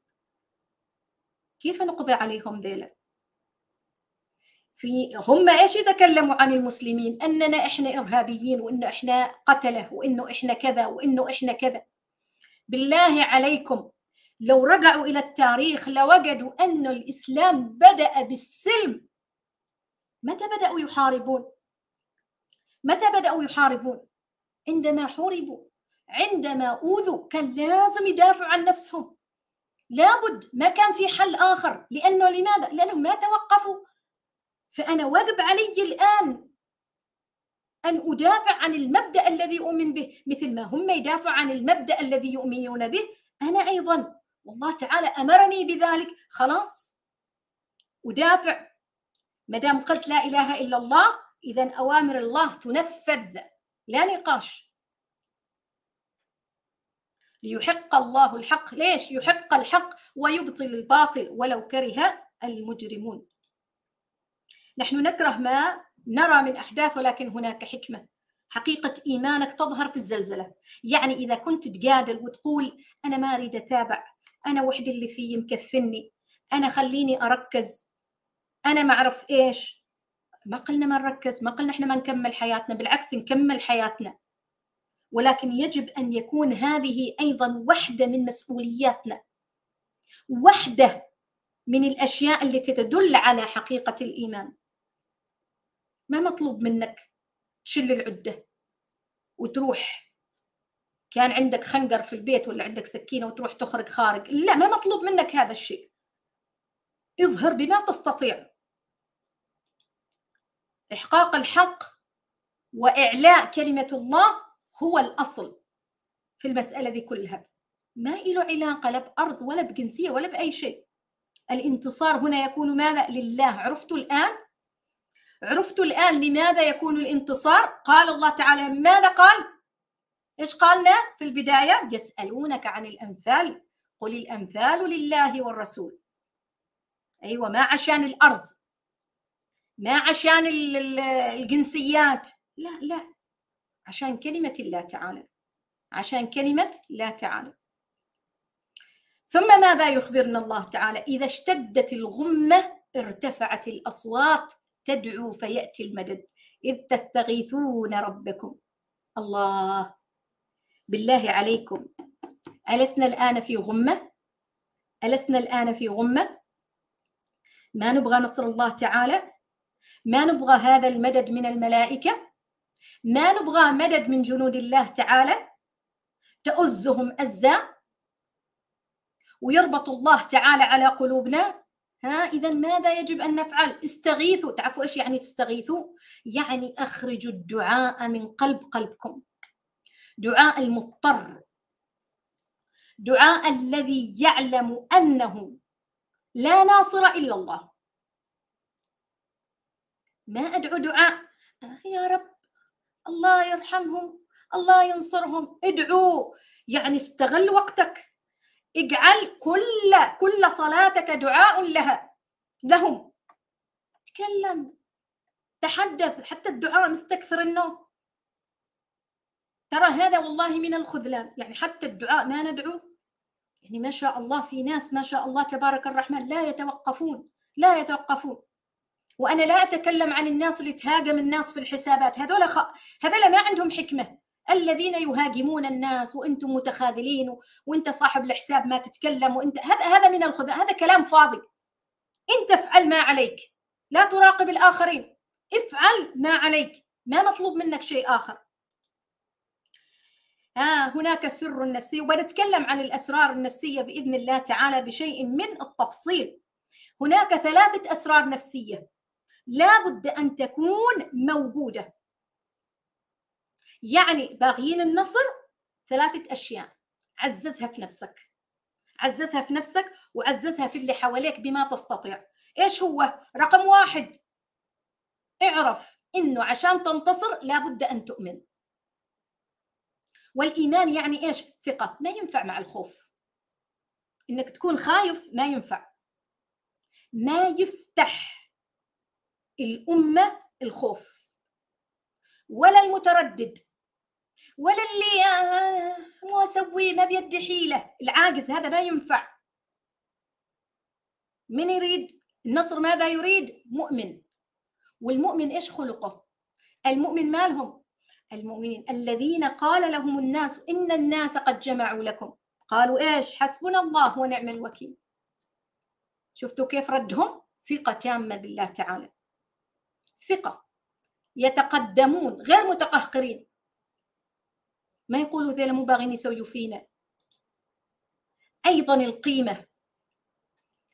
كيف نقضي عليهم ذلك؟ في هم ايش يتكلموا عن المسلمين اننا احنا ارهابيين وانه احنا قتله وانه احنا كذا وانه احنا كذا بالله عليكم لو رجعوا إلى التاريخ لوجدوا أن الإسلام بدأ بالسلم متى بدأوا يحاربون؟ متى بدأوا يحاربون؟ عندما حوربوا عندما أوذوا كان لازم يدافعوا عن نفسهم لابد ما كان في حل آخر لأنه لماذا؟ لأنهم ما توقفوا فأنا واجب علي الآن أن أدافع عن المبدأ الذي أؤمن به مثل ما هم يدافعوا عن المبدأ الذي يؤمنون به أنا أيضا والله تعالى امرني بذلك خلاص ودافع ما دام قلت لا اله الا الله اذا اوامر الله تنفذ لا نقاش ليحق الله الحق ليش يحق الحق ويبطل الباطل ولو كره المجرمون نحن نكره ما نرى من احداث ولكن هناك حكمه حقيقة إيمانك تظهر في الزلزلة يعني إذا كنت تجادل وتقول أنا ما أريد أتابع انا وحدي اللي فيه مكفني انا خليني اركز انا ما اعرف ايش ما قلنا ما نركز ما قلنا احنا ما نكمل حياتنا بالعكس نكمل حياتنا ولكن يجب ان يكون هذه ايضا وحده من مسؤولياتنا وحده من الاشياء التي تدل على حقيقه الايمان ما مطلوب منك تشل العده وتروح كان عندك خنجر في البيت ولا عندك سكينه وتروح تخرج خارج لا ما مطلوب منك هذا الشيء اظهر بما تستطيع احقاق الحق واعلاء كلمه الله هو الاصل في المساله دي كلها ما له علاقه لا بارض ولا بجنسيه ولا باي شيء الانتصار هنا يكون ماذا لله عرفت الان عرفت الان لماذا يكون الانتصار قال الله تعالى ماذا قال ايش قالنا في البدايه يسالونك عن الامثال قل الامثال لله والرسول ايوه ما عشان الارض ما عشان الجنسيات لا لا عشان كلمه الله تعالى عشان كلمه الله تعالى ثم ماذا يخبرنا الله تعالى اذا اشتدت الغمه ارتفعت الاصوات تدعو فياتي المدد اذ تستغيثون ربكم الله بالله عليكم ألسنا الآن في غمة؟ ألسنا الآن في غمة؟ ما نبغى نصر الله تعالى؟ ما نبغى هذا المدد من الملائكة؟ ما نبغى مدد من جنود الله تعالى؟ تؤزهم أزا ويربط الله تعالى على قلوبنا ها اذا ماذا يجب ان نفعل استغيثوا تعرفوا ايش يعني تستغيثوا يعني اخرجوا الدعاء من قلب قلبكم دعاء المضطر دعاء الذي يعلم انه لا ناصر الا الله ما ادعو دعاء آه يا رب الله يرحمهم الله ينصرهم ادعو يعني استغل وقتك اجعل كل كل صلاتك دعاء لها لهم تكلم تحدث حتى الدعاء مستكثر النوم ترى هذا والله من الخذلان يعني حتى الدعاء ما ندعو يعني ما شاء الله في ناس ما شاء الله تبارك الرحمن لا يتوقفون لا يتوقفون وانا لا اتكلم عن الناس اللي تهاجم الناس في الحسابات هذول خ... هذول ما عندهم حكمه الذين يهاجمون الناس وانتم متخاذلين و... وانت صاحب الحساب ما تتكلم وانت هذا هذا من الخدع هذا كلام فاضي انت افعل ما عليك لا تراقب الاخرين افعل ما عليك ما مطلوب منك شيء اخر ها هناك سر نفسي وبنتكلم عن الأسرار النفسية بإذن الله تعالى بشيء من التفصيل هناك ثلاثة أسرار نفسية لا بد أن تكون موجودة يعني باغيين النصر ثلاثة أشياء عززها في نفسك عززها في نفسك وعززها في اللي حواليك بما تستطيع إيش هو؟ رقم واحد اعرف إنه عشان تنتصر لابد أن تؤمن والايمان يعني ايش ثقه ما ينفع مع الخوف انك تكون خايف ما ينفع ما يفتح الامه الخوف ولا المتردد ولا اللي آه، مو اسوي ما بيدي حيله العاجز هذا ما ينفع من يريد النصر ماذا يريد مؤمن والمؤمن ايش خلقه المؤمن مالهم المؤمنين الذين قال لهم الناس إن الناس قد جمعوا لكم قالوا إيش حسبنا الله ونعم الوكيل شفتوا كيف ردهم ثقة تامة بالله تعالى ثقة يتقدمون غير متقهقرين ما يقولوا ذيلا مو باغين يسويوا فينا أيضا القيمة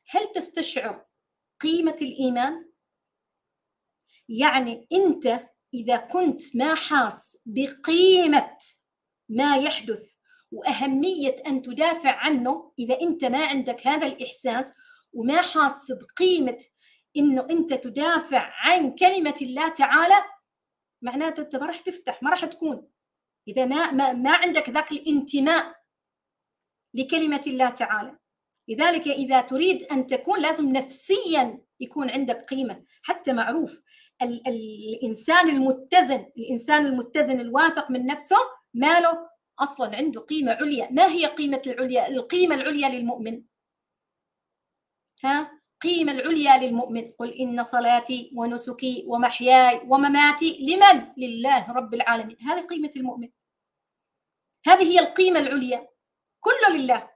هل تستشعر قيمة الإيمان؟ يعني أنت إذا كنت ما حاس بقيمة ما يحدث وأهمية أن تدافع عنه إذا أنت ما عندك هذا الإحساس وما حاس بقيمة إنه أنت تدافع عن كلمة الله تعالى معناته أنت ما راح تفتح ما راح تكون إذا ما, ما, ما عندك ذاك الانتماء لكلمة الله تعالى لذلك إذا تريد أن تكون لازم نفسيا يكون عندك قيمة حتى معروف ال الانسان المتزن الانسان المتزن الواثق من نفسه ماله اصلا عنده قيمه عليا ما هي قيمه العليا القيمه العليا للمؤمن ها قيمة العليا للمؤمن قل إن صلاتي ونسكي ومحياي ومماتي لمن؟ لله رب العالمين هذه قيمة المؤمن هذه هي القيمة العليا كله لله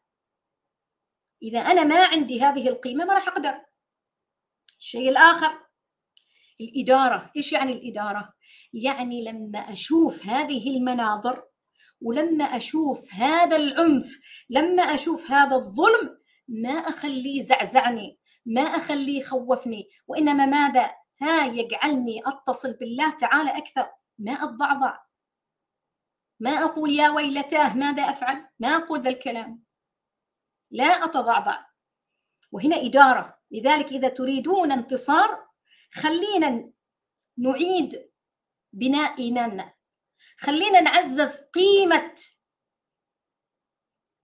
إذا أنا ما عندي هذه القيمة ما راح أقدر الشيء الآخر الإدارة إيش يعني الإدارة؟ يعني لما أشوف هذه المناظر ولما أشوف هذا العنف لما أشوف هذا الظلم ما أخليه زعزعني ما أخليه خوفني وإنما ماذا؟ ها يجعلني أتصل بالله تعالى أكثر ما أتضعضع ما أقول يا ويلتاه ماذا أفعل؟ ما أقول ذا الكلام لا أتضعضع وهنا إدارة لذلك إذا تريدون انتصار خلينا نعيد بناء ايماننا خلينا نعزز قيمه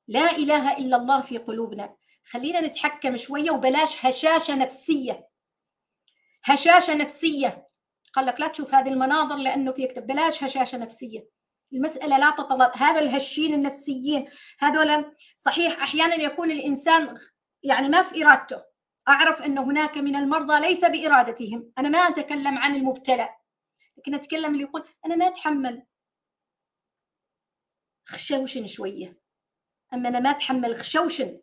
لا اله الا الله في قلوبنا خلينا نتحكم شويه وبلاش هشاشه نفسيه هشاشه نفسيه قال لك لا تشوف هذه المناظر لانه في كتب بلاش هشاشه نفسيه المسألة لا تطلب هذا الهشين النفسيين هذول صحيح أحيانا يكون الإنسان يعني ما في إرادته أعرف أن هناك من المرضى ليس بإرادتهم أنا ما أتكلم عن المبتلى لكن أتكلم اللي يقول أنا ما أتحمل خشوشن شوية أما أنا ما أتحمل خشوشن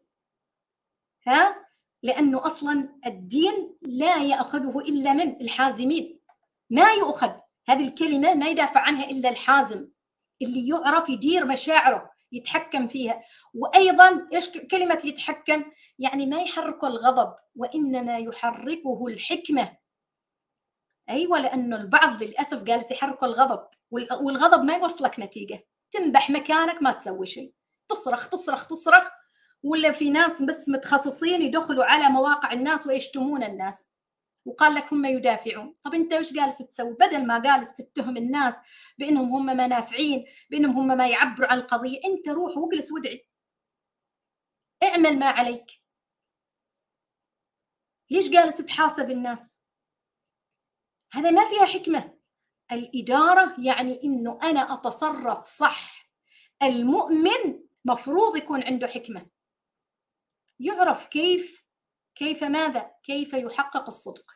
ها لأنه أصلا الدين لا يأخذه إلا من الحازمين ما يؤخذ هذه الكلمة ما يدافع عنها إلا الحازم اللي يعرف يدير مشاعره يتحكم فيها وايضا ايش كلمه يتحكم يعني ما يحركه الغضب وانما يحركه الحكمه ايوه لانه البعض للاسف جالس يحركه الغضب والغضب ما يوصلك نتيجه تنبح مكانك ما تسوي شيء تصرخ تصرخ تصرخ ولا في ناس بس متخصصين يدخلوا على مواقع الناس ويشتمون الناس وقال لك هم يدافعون طب انت وش جالس تسوي بدل ما جالس تتهم الناس بانهم هم منافعين بانهم هم ما يعبروا عن القضيه انت روح واجلس وادعي اعمل ما عليك ليش جالس تحاسب الناس هذا ما فيها حكمه الاداره يعني انه انا اتصرف صح المؤمن مفروض يكون عنده حكمه يعرف كيف كيف ماذا؟ كيف يحقق الصدق؟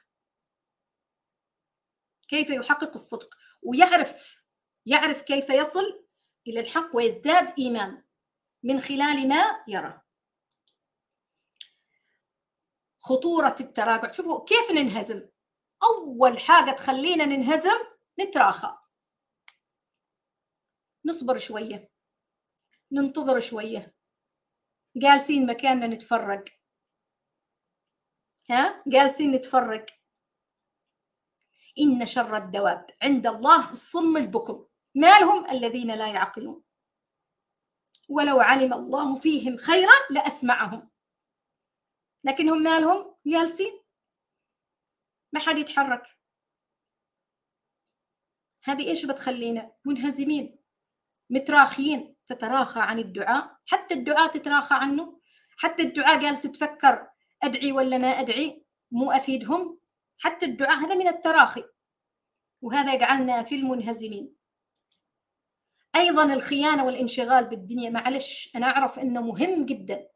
كيف يحقق الصدق؟ ويعرف يعرف كيف يصل إلى الحق ويزداد إيمان من خلال ما يرى خطورة التراجع شوفوا كيف ننهزم أول حاجة تخلينا ننهزم نتراخى نصبر شوية ننتظر شوية جالسين مكاننا نتفرج ها جالسين نتفرج إن شر الدواب عند الله الصم البكم ما لهم الذين لا يعقلون ولو علم الله فيهم خيرا لأسمعهم لكنهم مالهم جالسين ما حد يتحرك هذه ايش بتخلينا منهزمين متراخيين تتراخى عن الدعاء حتى الدعاء تتراخى عنه حتى الدعاء جالس تفكر ادعي ولا ما ادعي مو افيدهم حتى الدعاء هذا من التراخي وهذا جعلنا في المنهزمين ايضا الخيانه والانشغال بالدنيا معلش انا اعرف انه مهم جدا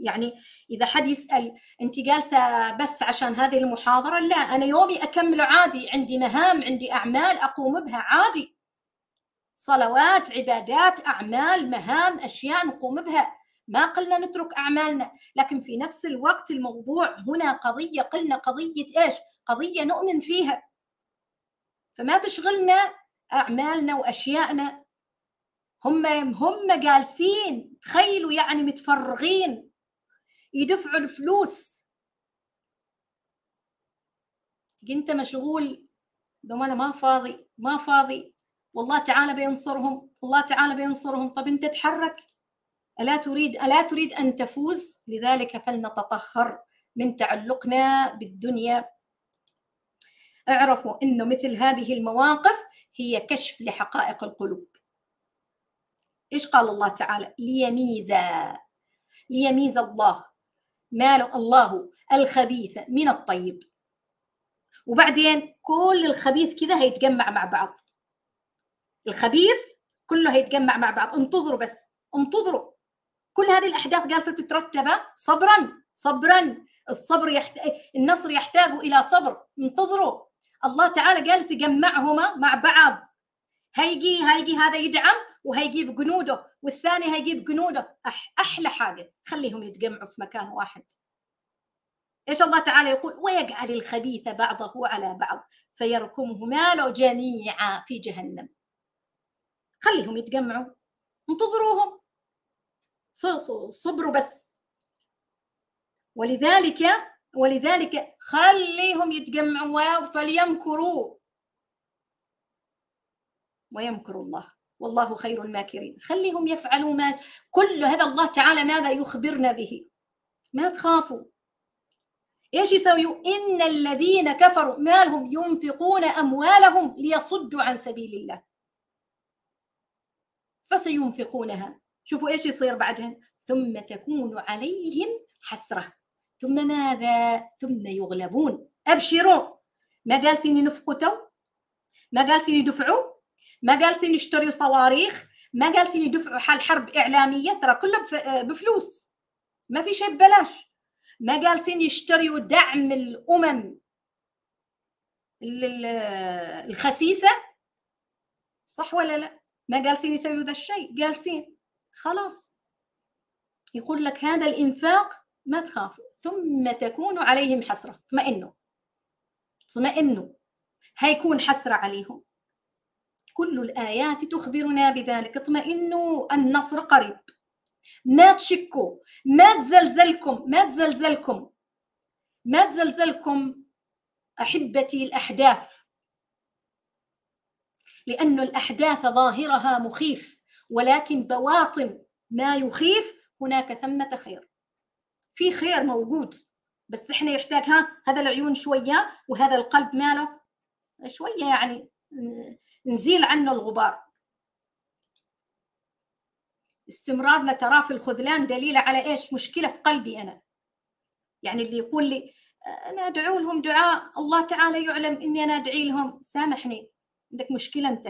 يعني اذا حد يسال انت جالسه بس عشان هذه المحاضره لا انا يومي اكمله عادي عندي مهام عندي اعمال اقوم بها عادي صلوات عبادات اعمال مهام اشياء نقوم بها ما قلنا نترك أعمالنا لكن في نفس الوقت الموضوع هنا قضية قلنا قضية إيش قضية نؤمن فيها فما تشغلنا أعمالنا وأشيائنا هم هم جالسين تخيلوا يعني متفرغين يدفعوا الفلوس انت مشغول بما انا ما فاضي ما فاضي والله تعالى بينصرهم والله تعالى بينصرهم طب انت تحرك ألا تريد ألا تريد أن تفوز لذلك فلنتطهر من تعلقنا بالدنيا اعرفوا أنه مثل هذه المواقف هي كشف لحقائق القلوب إيش قال الله تعالى ليميز ليميز الله مال الله الخبيث من الطيب وبعدين كل الخبيث كذا هيتجمع مع بعض الخبيث كله هيتجمع مع بعض انتظروا بس انتظروا كل هذه الاحداث جالسه تترتب صبرا صبرا الصبر يحت... النصر يحتاج الى صبر انتظروا الله تعالى جالس يجمعهما مع بعض هيجي هيجي هذا يدعم وهيجيب جنوده والثاني هيجيب جنوده أح... احلى حاجه خليهم يتجمعوا في مكان واحد ايش الله تعالى يقول ويجعل الخبيث بعضه على بعض فيركمهما لو جميعا في جهنم خليهم يتجمعوا انتظروهم صبروا بس ولذلك ولذلك خليهم يتجمعوا فليمكروا ويمكر الله والله خير الماكرين خليهم يفعلوا ما كل هذا الله تعالى ماذا يخبرنا به ما تخافوا ايش يسويوا ان الذين كفروا مالهم ينفقون اموالهم ليصدوا عن سبيل الله فسينفقونها شوفوا ايش يصير بعدهن ثم تكون عليهم حسره ثم ماذا ثم يغلبون ابشروا ما جالسين ينفقوا تو ما جالسين يدفعوا ما جالسين يشتروا صواريخ ما جالسين يدفعوا حال حرب اعلاميه ترى كلها بفلوس ما في شيء ببلاش ما جالسين يشتروا دعم الامم الخسيسه صح ولا لا ما جالسين يسويوا ذا الشيء جالسين خلاص يقول لك هذا الإنفاق ما تخافوا ثم تكون عليهم حسرة اطمئنوا اطمئنوا هيكون حسرة عليهم كل الآيات تخبرنا بذلك اطمئنوا النصر قريب ما تشكوا ما تزلزلكم ما تزلزلكم ما تزلزلكم أحبتي الأحداث لأن الأحداث ظاهرها مخيف ولكن بواطن ما يخيف هناك ثمة خير في خير موجود بس احنا يحتاج ها هذا العيون شوية وهذا القلب ماله شوية يعني نزيل عنه الغبار استمرارنا تراه في الخذلان دليل على ايش مشكلة في قلبي أنا يعني اللي يقول لي أنا أدعو لهم دعاء الله تعالى يعلم إني أنا أدعي لهم سامحني عندك مشكلة أنت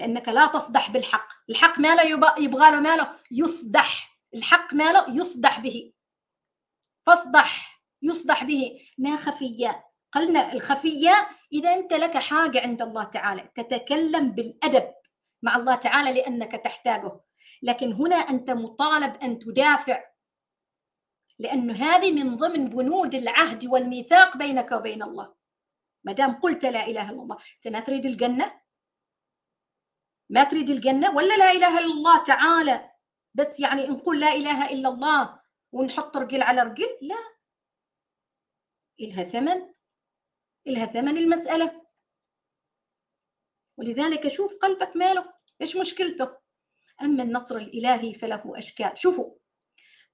لأنك لا تصدح بالحق الحق ماله يبغى له ماله يصدح الحق ماله يصدح به فاصدح يصدح به ما خفية قلنا الخفية إذا أنت لك حاجة عند الله تعالى تتكلم بالأدب مع الله تعالى لأنك تحتاجه لكن هنا أنت مطالب أن تدافع لأن هذه من ضمن بنود العهد والميثاق بينك وبين الله ما دام قلت لا إله إلا الله أنت ما تريد الجنة ما تريد الجنه ولا لا اله الا الله تعالى بس يعني نقول لا اله الا الله ونحط رجل على رجل لا إلها ثمن إلها ثمن المسألة ولذلك شوف قلبك ماله إيش مشكلته أما النصر الإلهي فله أشكال شوفوا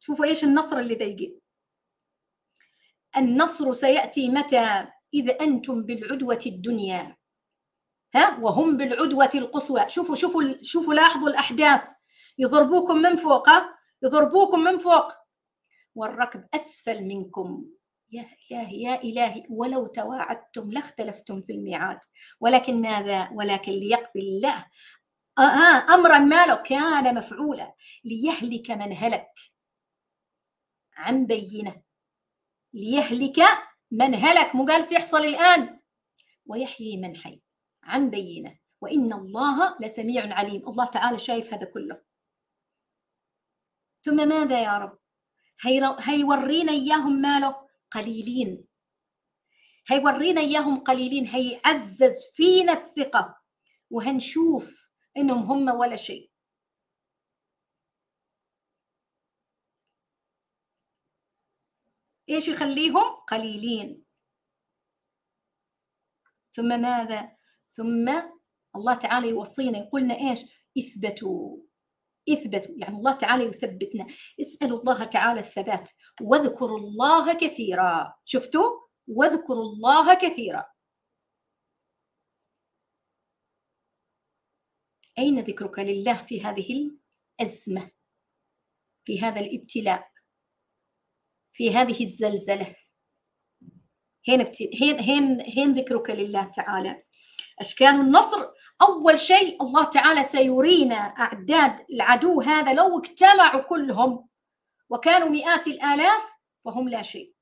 شوفوا إيش النصر اللي بيجي النصر سيأتي متى إذا أنتم بالعدوة الدنيا ها وهم بالعدوة القصوى شوفوا شوفوا شوفوا لاحظوا الأحداث يضربوكم من فوق يضربوكم من فوق والركب أسفل منكم يا إلهي يا إلهي ولو تواعدتم لاختلفتم في الميعاد ولكن ماذا ولكن ليقضي الله آه،, آه أمرا ما لو كان مفعولا ليهلك من هلك عن بينة ليهلك من هلك مو جالس يحصل الآن ويحيي من حي عن بينه وإن الله لسميع عليم الله تعالى شايف هذا كله ثم ماذا يا رب هيورينا إياهم ماله قليلين هيورينا إياهم قليلين هيعزز فينا الثقة وهنشوف إنهم هم ولا شيء ايش يخليهم قليلين ثم ماذا ثم الله تعالى يوصينا يقولنا ايش اثبتوا اثبتوا يعني الله تعالى يثبتنا اسالوا الله تعالى الثبات واذكروا الله كثيرا شفتوا واذكروا الله كثيرا اين ذكرك لله في هذه الازمه في هذا الابتلاء في هذه الزلزله هين هين هين ذكرك لله تعالى أشكال النصر أول شيء الله تعالى سيرينا أعداد العدو هذا لو اجتمعوا كلهم وكانوا مئات الآلاف فهم لا شيء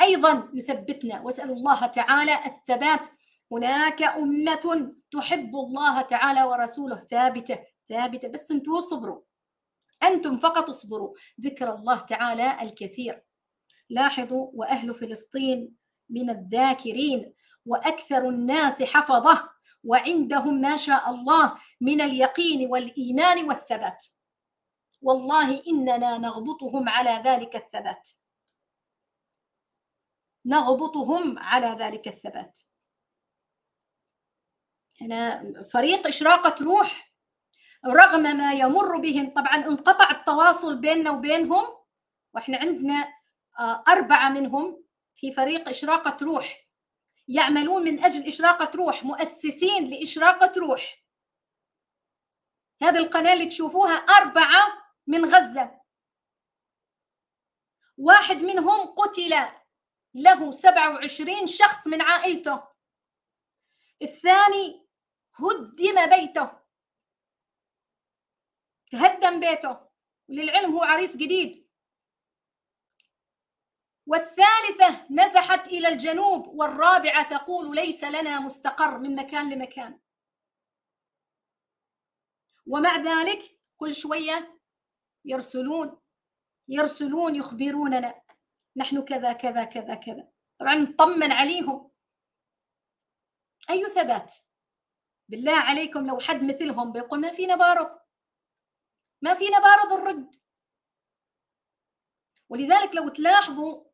أيضا يثبتنا وأسأل الله تعالى الثبات هناك أمة تحب الله تعالى ورسوله ثابتة ثابتة بس انتوا صبروا أنتم فقط اصبروا ذكر الله تعالى الكثير لاحظوا وأهل فلسطين من الذاكرين واكثر الناس حفظه وعندهم ما شاء الله من اليقين والايمان والثبات والله اننا نغبطهم على ذلك الثبات نغبطهم على ذلك الثبات أنا فريق إشراقة روح رغم ما يمر بهم طبعا انقطع التواصل بيننا وبينهم واحنا عندنا آه، أربعة منهم في فريق إشراقة روح يعملون من أجل إشراقة روح مؤسسين لإشراقة روح هذه القناة اللي تشوفوها أربعة من غزة واحد منهم قتل له 27 شخص من عائلته الثاني هدم بيته تهدم بيته وللعلم هو عريس جديد والثالثة نزحت إلى الجنوب والرابعة تقول ليس لنا مستقر من مكان لمكان ومع ذلك كل شوية يرسلون يرسلون يخبروننا نحن كذا كذا كذا كذا طبعا نطمن عليهم أي ثبات بالله عليكم لو حد مثلهم بيقول ما فينا بارض ما فينا بارض الرد ولذلك لو تلاحظوا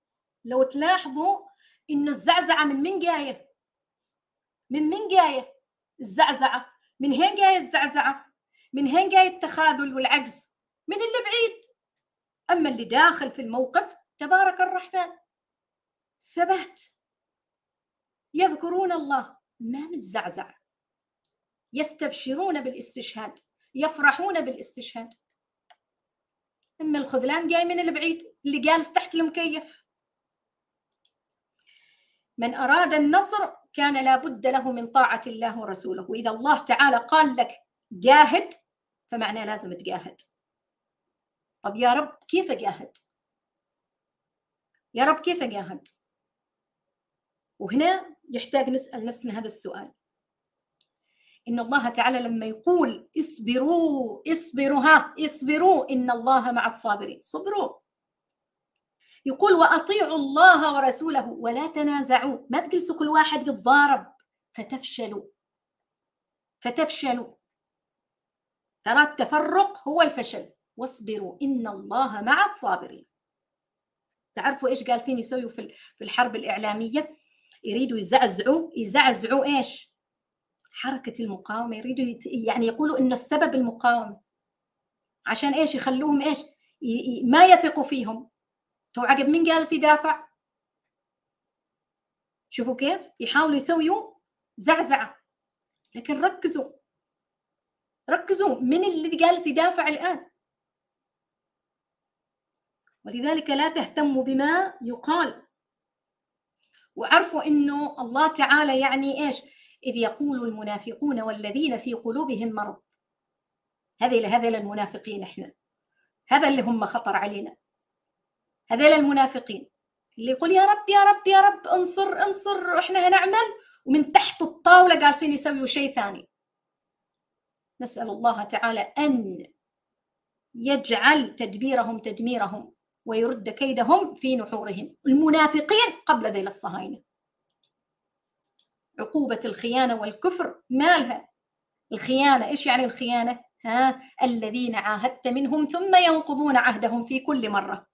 لو تلاحظوا انه الزعزعه من مين جايه من مين جايه الزعزعه من هين جايه الزعزعه من هين جاي التخاذل والعجز من اللي بعيد اما اللي داخل في الموقف تبارك الرحمن ثبات يذكرون الله ما متزعزع يستبشرون بالاستشهاد يفرحون بالاستشهاد اما الخذلان جاي من البعيد اللي جالس تحت المكيف من أراد النصر كان لابد له من طاعة الله ورسوله وإذا الله تعالى قال لك جاهد فمعناه لازم تجاهد طب يا رب كيف أجاهد يا رب كيف أجاهد وهنا يحتاج نسأل نفسنا هذا السؤال إن الله تعالى لما يقول اصبروا اصبروا ها اصبروا إن الله مع الصابرين صبروا يقول واطيعوا الله ورسوله ولا تنازعوا ما تجلسوا كل واحد يتضارب فتفشلوا فتفشلوا ترى التفرق هو الفشل واصبروا ان الله مع الصابرين تعرفوا ايش جالسين يسووا في في الحرب الاعلاميه يريدوا يزعزعوا يزعزعوا ايش حركه المقاومه يريدوا يت... يعني يقولوا انه السبب المقاومه عشان ايش يخلوهم ايش ي... ما يثقوا فيهم هو عقب من جالس يدافع شوفوا كيف يحاولوا يسويوا زعزعة لكن ركزوا ركزوا من اللي جالس يدافع الآن ولذلك لا تهتموا بما يقال وعرفوا انه الله تعالى يعني ايش؟ اذ يقول المنافقون والذين في قلوبهم مرض هذه هذا للمنافقين احنا هذا اللي هم خطر علينا هذول المنافقين اللي يقول يا رب يا رب يا رب انصر انصر احنا هنعمل ومن تحت الطاوله جالسين يسويوا شيء ثاني نسال الله تعالى ان يجعل تدبيرهم تدميرهم ويرد كيدهم في نحورهم المنافقين قبل ذيل الصهاينه عقوبه الخيانه والكفر مالها الخيانه ايش يعني الخيانه ها الذين عاهدت منهم ثم ينقضون عهدهم في كل مره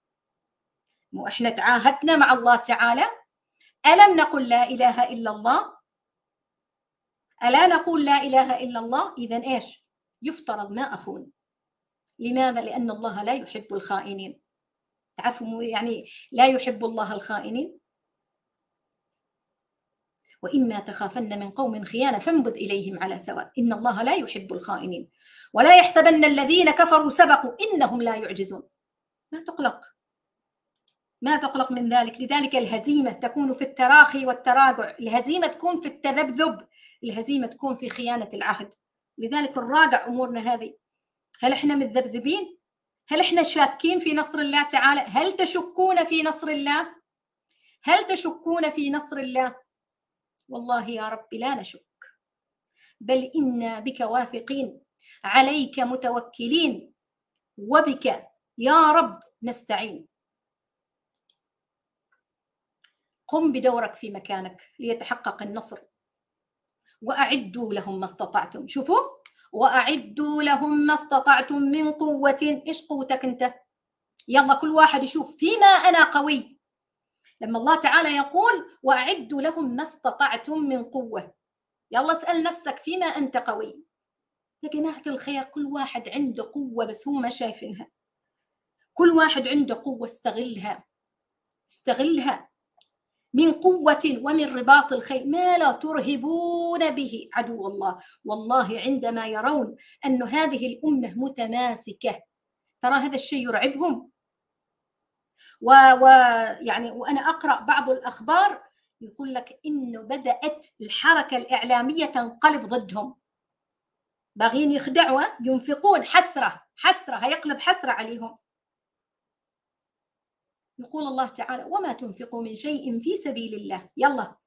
مو احنا تعاهدنا مع الله تعالى الم نقل لا اله الا الله الا نقول لا اله الا الله اذا ايش يفترض ما اخون لماذا لان الله لا يحب الخائنين تعرفوا يعني لا يحب الله الخائنين وإما تخافن من قوم خيانة فانبذ إليهم على سواء إن الله لا يحب الخائنين ولا يحسبن الذين كفروا سبقوا إنهم لا يعجزون ما تقلق ما تقلق من ذلك لذلك الهزيمة تكون في التراخي والتراجع الهزيمة تكون في التذبذب الهزيمة تكون في خيانة العهد لذلك نراجع أمورنا هذه هل إحنا متذبذبين؟ هل إحنا شاكين في نصر الله تعالى؟ هل تشكون في نصر الله؟ هل تشكون في نصر الله؟ والله يا رب لا نشك بل إنا بك واثقين عليك متوكلين وبك يا رب نستعين قم بدورك في مكانك ليتحقق النصر وأعدوا لهم ما استطعتم شوفوا وأعدوا لهم ما استطعتم من قوة إيش قوتك أنت يلا كل واحد يشوف فيما أنا قوي لما الله تعالى يقول وأعدوا لهم ما استطعتم من قوة يلا اسأل نفسك فيما أنت قوي يا جماعة الخير كل واحد عنده قوة بس هو ما شايفينها كل واحد عنده قوة استغلها استغلها من قوة ومن رباط الخيل ما لا ترهبون به عدو الله والله عندما يرون أن هذه الأمة متماسكة ترى هذا الشيء يرعبهم ويعني و... يعني، وأنا أقرأ بعض الأخبار يقول لك إنه بدأت الحركة الإعلامية تنقلب ضدهم باغيين يخدعوا ينفقون حسرة حسرة هيقلب حسرة عليهم يقول الله تعالى وما تنفقوا من شيء في سبيل الله يلا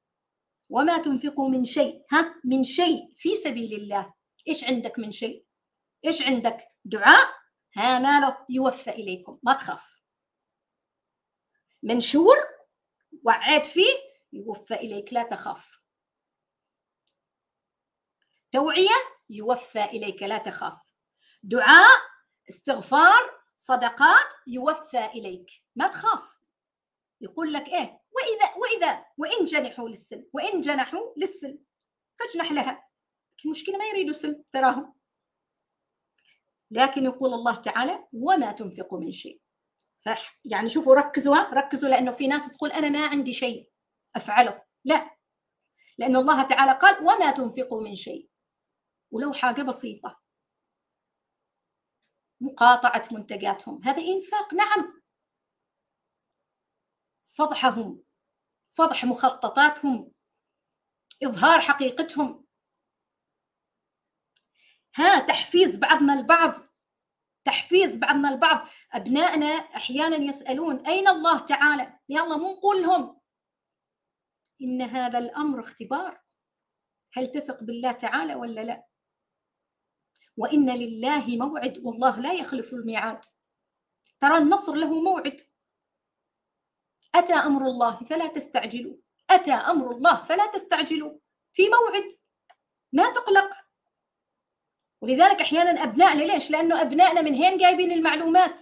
وما تنفقوا من شيء ها من شيء في سبيل الله ايش عندك من شيء ايش عندك دعاء ها ماله يوفى اليكم ما تخاف منشور وعيت فيه يوفى اليك لا تخاف توعيه يوفى اليك لا تخاف دعاء استغفار صدقات يوفى إليك ما تخاف يقول لك إيه وإذا وإذا وإن جنحوا للسلم وإن جنحوا للسلم فاجنح لها المشكلة ما يريدوا سلم تراهم لكن يقول الله تعالى وما تنفقوا من شيء فح يعني شوفوا ركزوا ركزوا لأنه في ناس تقول أنا ما عندي شيء أفعله لا لأن الله تعالى قال وما تنفقوا من شيء ولو حاجة بسيطة مقاطعة منتجاتهم هذا إنفاق نعم فضحهم فضح مخططاتهم إظهار حقيقتهم ها تحفيز بعضنا البعض تحفيز بعضنا البعض أبنائنا أحيانا يسألون أين الله تعالى يلا مو نقول لهم إن هذا الأمر اختبار هل تثق بالله تعالى ولا لا وإن لله موعد والله لا يخلف الميعاد ترى النصر له موعد أتى أمر الله فلا تستعجلوا أتى أمر الله فلا تستعجلوا في موعد ما تقلق ولذلك أحيانا أبنائنا ليش؟ لأنه أبنائنا من هين جايبين المعلومات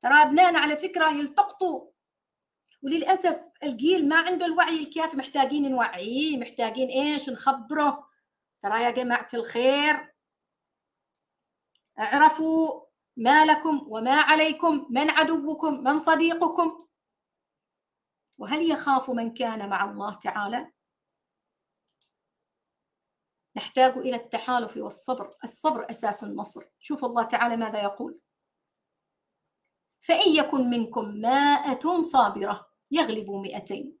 ترى أبنائنا على فكرة يلتقطوا وللأسف الجيل ما عنده الوعي الكافي محتاجين نوعيه محتاجين إيش نخبره ترى يا جماعة الخير اعرفوا ما لكم وما عليكم من عدوكم من صديقكم وهل يخاف من كان مع الله تعالى نحتاج الى التحالف والصبر الصبر اساس النصر شوف الله تعالى ماذا يقول فان يكن منكم مائه صابره يغلبوا مئتين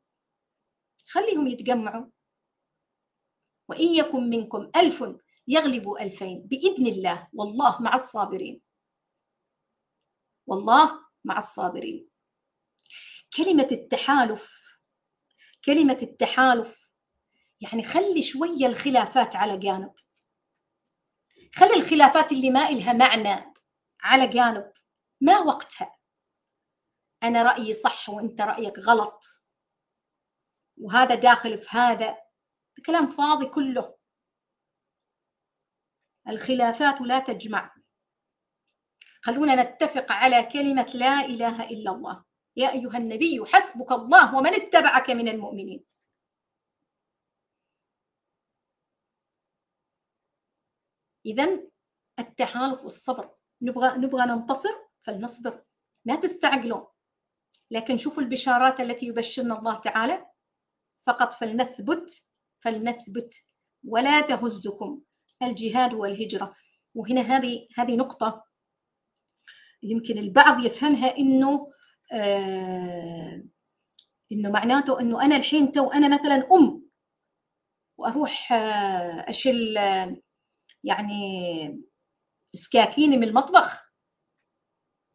خليهم يتجمعوا وان يكن منكم الف يغلبوا ألفين بإذن الله والله مع الصابرين والله مع الصابرين كلمة التحالف كلمة التحالف يعني خلي شوية الخلافات على جانب خلي الخلافات اللي ما إلها معنى على جانب ما وقتها أنا رأيي صح وأنت رأيك غلط وهذا داخل في هذا كلام فاضي كله الخلافات لا تجمع خلونا نتفق على كلمة لا إله إلا الله يا أيها النبي حسبك الله ومن اتبعك من المؤمنين إذا التحالف والصبر نبغى نبغى ننتصر فلنصبر ما تستعجلون لكن شوفوا البشارات التي يبشرنا الله تعالى فقط فلنثبت فلنثبت ولا تهزكم الجهاد والهجرة وهنا هذه هذه نقطة يمكن البعض يفهمها إنه آه إنه معناته إنه أنا الحين تو أنا مثلا أم وأروح آه أشيل آه يعني سكاكيني من المطبخ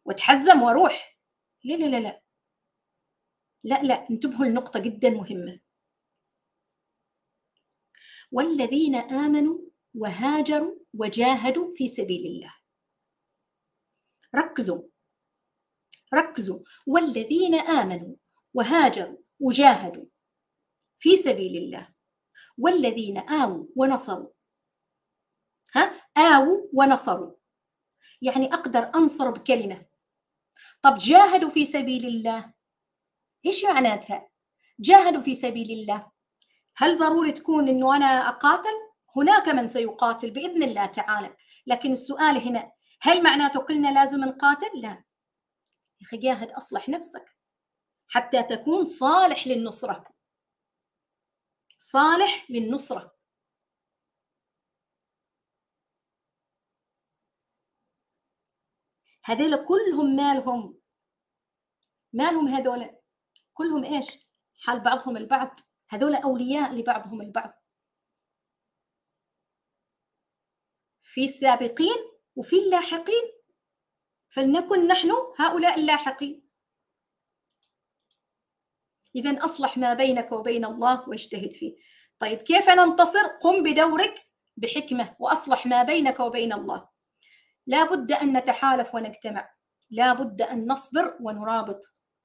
وأتحزم وأروح لا لا لا لا لا لا انتبهوا لنقطة جدا مهمة والذين آمنوا وهاجروا وجاهدوا في سبيل الله ركزوا ركزوا والذين امنوا وهاجروا وجاهدوا في سبيل الله والذين آووا ونصروا ها آووا ونصروا يعني أقدر أنصر بكلمة طب جاهدوا في سبيل الله إيش معناتها جاهدوا في سبيل الله هل ضروري تكون إنه أنا أقاتل هناك من سيقاتل باذن الله تعالى لكن السؤال هنا هل معناته قلنا لازم نقاتل؟ لا يا اخي جاهد اصلح نفسك حتى تكون صالح للنصره صالح للنصره هذول كلهم مالهم مالهم هذول كلهم ايش حال بعضهم البعض هذول اولياء لبعضهم البعض في السابقين وفي اللاحقين فلنكن نحن هؤلاء اللاحقين إذا أصلح ما بينك وبين الله واجتهد فيه طيب كيف ننتصر؟ قم بدورك بحكمة وأصلح ما بينك وبين الله لا بد أن نتحالف ونجتمع لا بد أن نصبر ونرابط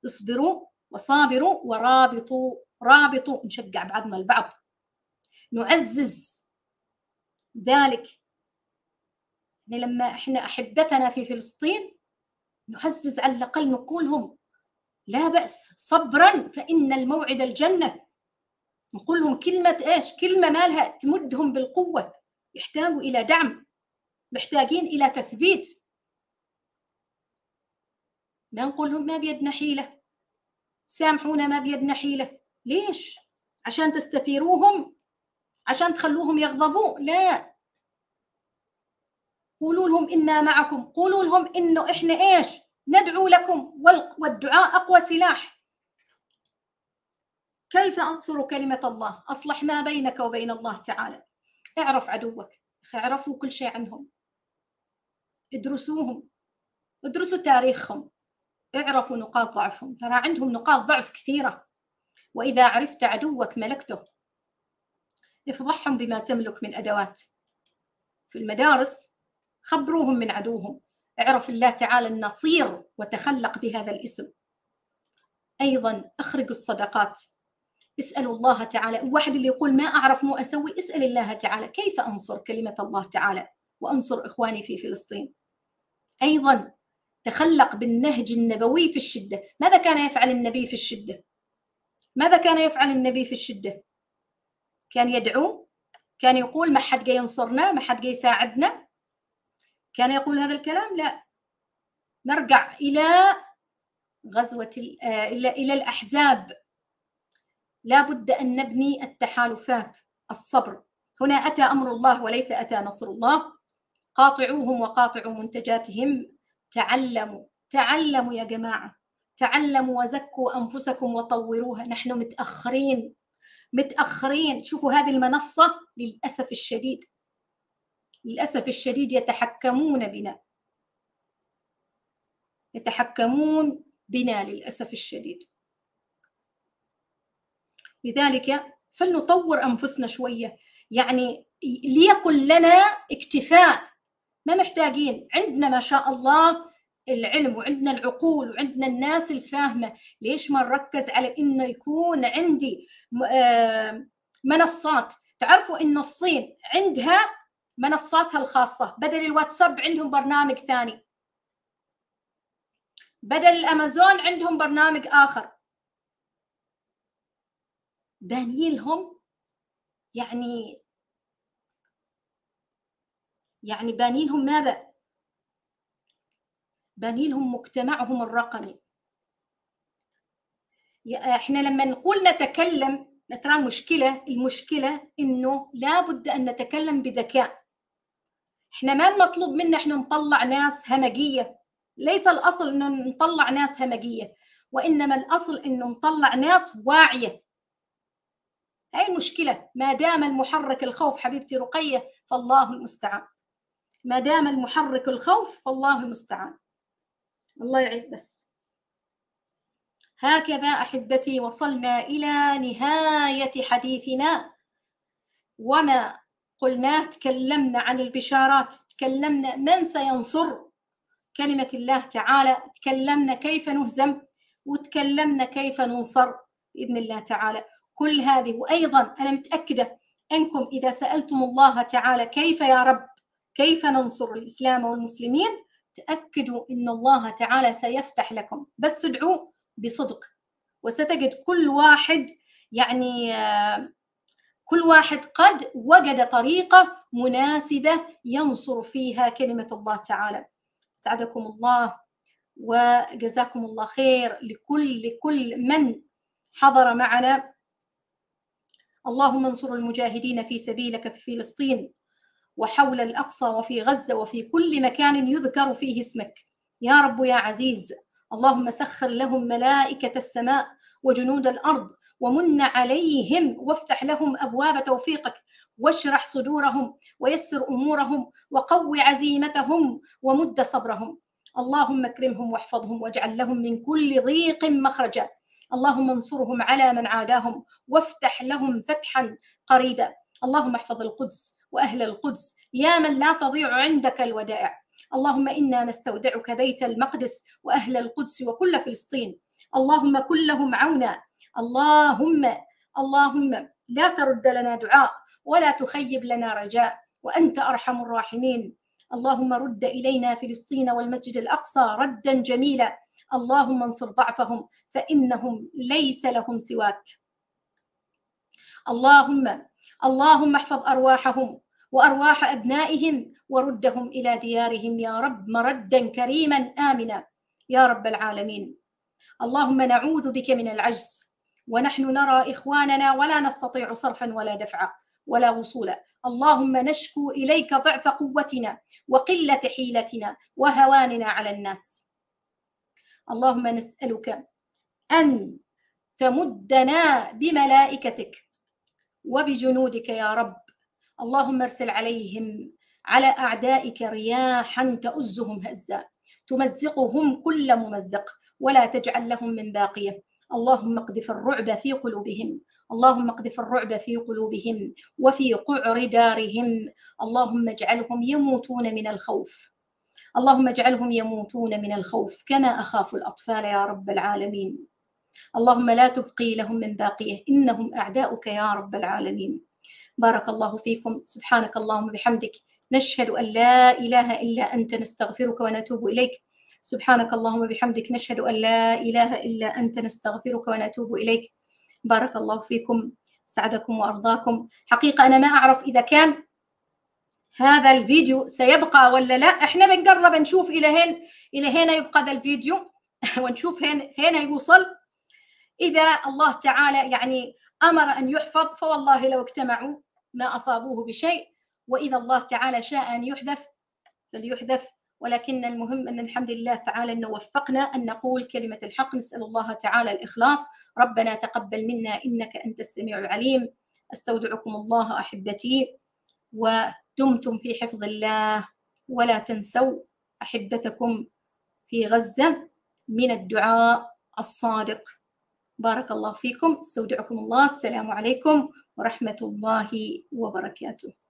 اصبروا وصابروا ورابطوا رابطوا نشجع بعضنا البعض نعزز ذلك يعني لما احنا احبتنا في فلسطين نعزز على الاقل نقولهم لا باس صبرا فان الموعد الجنه نقول لهم كلمه ايش كلمه مالها تمدهم بالقوه يحتاجوا الى دعم محتاجين الى تثبيت ما نقول لهم ما بيدنا حيله سامحونا ما بيدنا حيله ليش عشان تستثيروهم عشان تخلوهم يغضبوا لا قولوا لهم إنا معكم قولوا لهم إنه إحنا إيش ندعو لكم والدعاء أقوى سلاح كيف أنصر كلمة الله أصلح ما بينك وبين الله تعالى اعرف عدوك اعرفوا كل شيء عنهم ادرسوهم ادرسوا تاريخهم اعرفوا نقاط ضعفهم ترى عندهم نقاط ضعف كثيرة وإذا عرفت عدوك ملكته افضحهم بما تملك من أدوات في المدارس خبروهم من عدوهم اعرف الله تعالى النصير وتخلق بهذا الاسم ايضا اخرجوا الصدقات اسالوا الله تعالى واحد اللي يقول ما اعرف مو اسوي اسال الله تعالى كيف انصر كلمه الله تعالى وانصر اخواني في فلسطين ايضا تخلق بالنهج النبوي في الشده ماذا كان يفعل النبي في الشده ماذا كان يفعل النبي في الشده كان يدعو كان يقول ما حد جاي ينصرنا ما حد جاي يساعدنا كان يقول هذا الكلام لا نرجع إلى غزوة آه، إلى إلى الأحزاب لا بد أن نبني التحالفات الصبر هنا أتى أمر الله وليس أتى نصر الله قاطعوهم وقاطعوا منتجاتهم تعلموا تعلموا يا جماعة تعلموا وزكوا أنفسكم وطوروها نحن متأخرين متأخرين شوفوا هذه المنصة للأسف الشديد للأسف الشديد يتحكمون بنا يتحكمون بنا للأسف الشديد لذلك فلنطور أنفسنا شوية يعني ليكن لنا اكتفاء ما محتاجين عندنا ما شاء الله العلم وعندنا العقول وعندنا الناس الفاهمة ليش ما نركز على إنه يكون عندي آه، منصات تعرفوا إن الصين عندها منصاتها الخاصة بدل الواتساب عندهم برنامج ثاني بدل الأمازون عندهم برنامج آخر بانيلهم يعني يعني بانيلهم ماذا؟ بانيلهم مجتمعهم الرقمي احنا لما نقول نتكلم ترى مشكلة المشكلة انه لابد ان نتكلم بذكاء احنا ما المطلوب منا احنا نطلع ناس همجيه ليس الاصل انه نطلع ناس همجيه وانما الاصل انه نطلع ناس واعيه اي المشكله ما دام المحرك الخوف حبيبتي رقيه فالله المستعان ما دام المحرك الخوف فالله المستعان الله يعيد بس هكذا احبتي وصلنا الى نهايه حديثنا وما قلنا تكلمنا عن البشارات تكلمنا من سينصر كلمة الله تعالى تكلمنا كيف نهزم وتكلمنا كيف ننصر بإذن الله تعالى كل هذه وأيضا أنا متأكدة أنكم إذا سألتم الله تعالى كيف يا رب كيف ننصر الإسلام والمسلمين تأكدوا أن الله تعالى سيفتح لكم بس ادعوا بصدق وستجد كل واحد يعني آه، كل واحد قد وجد طريقة مناسبة ينصر فيها كلمة الله تعالى سعدكم الله وجزاكم الله خير لكل لكل من حضر معنا اللهم انصر المجاهدين في سبيلك في فلسطين وحول الأقصى وفي غزة وفي كل مكان يذكر فيه اسمك يا رب يا عزيز اللهم سخر لهم ملائكة السماء وجنود الأرض ومن عليهم وافتح لهم ابواب توفيقك واشرح صدورهم ويسر امورهم وقو عزيمتهم ومد صبرهم اللهم اكرمهم واحفظهم واجعل لهم من كل ضيق مخرجا اللهم انصرهم على من عاداهم وافتح لهم فتحا قريبا اللهم احفظ القدس واهل القدس يا من لا تضيع عندك الودائع اللهم انا نستودعك بيت المقدس واهل القدس وكل فلسطين اللهم كن لهم عونا اللهم اللهم لا ترد لنا دعاء ولا تخيب لنا رجاء وانت ارحم الراحمين اللهم رد الينا فلسطين والمسجد الاقصى ردا جميلا اللهم انصر ضعفهم فانهم ليس لهم سواك اللهم اللهم احفظ ارواحهم وارواح ابنائهم وردهم الى ديارهم يا رب مردا كريما امنا يا رب العالمين اللهم نعوذ بك من العجز ونحن نرى إخواننا ولا نستطيع صرفا ولا دفعا ولا وصولا اللهم نشكو إليك ضعف قوتنا وقلة حيلتنا وهواننا على الناس اللهم نسألك أن تمدنا بملائكتك وبجنودك يا رب اللهم ارسل عليهم على أعدائك رياحا تؤزهم هزا تمزقهم كل ممزق ولا تجعل لهم من باقيه اللهم اقذف الرعب في قلوبهم اللهم اقذف الرعب في قلوبهم وفي قعر دارهم اللهم اجعلهم يموتون من الخوف اللهم اجعلهم يموتون من الخوف كما اخاف الاطفال يا رب العالمين اللهم لا تبقي لهم من باقيه انهم اعداؤك يا رب العالمين بارك الله فيكم سبحانك اللهم بحمدك نشهد ان لا اله الا انت نستغفرك ونتوب اليك سبحانك اللهم بحمدك نشهد أن لا إله إلا أنت نستغفرك ونتوب إليك بارك الله فيكم سعدكم وأرضاكم حقيقة أنا ما أعرف إذا كان هذا الفيديو سيبقى ولا لا احنا بنقرب نشوف الى هنا الى هنا يبقى ذا الفيديو [laughs] ونشوف هنا هنا يوصل اذا الله تعالى يعني امر ان يحفظ فوالله لو اجتمعوا ما اصابوه بشيء واذا الله تعالى شاء ان يحذف فليحذف ولكن المهم أن الحمد لله تعالى أنه وفقنا أن نقول كلمة الحق نسأل الله تعالى الإخلاص ربنا تقبل منا إنك أنت السميع العليم أستودعكم الله أحبتي ودمتم في حفظ الله ولا تنسوا أحبتكم في غزة من الدعاء الصادق بارك الله فيكم استودعكم الله السلام عليكم ورحمة الله وبركاته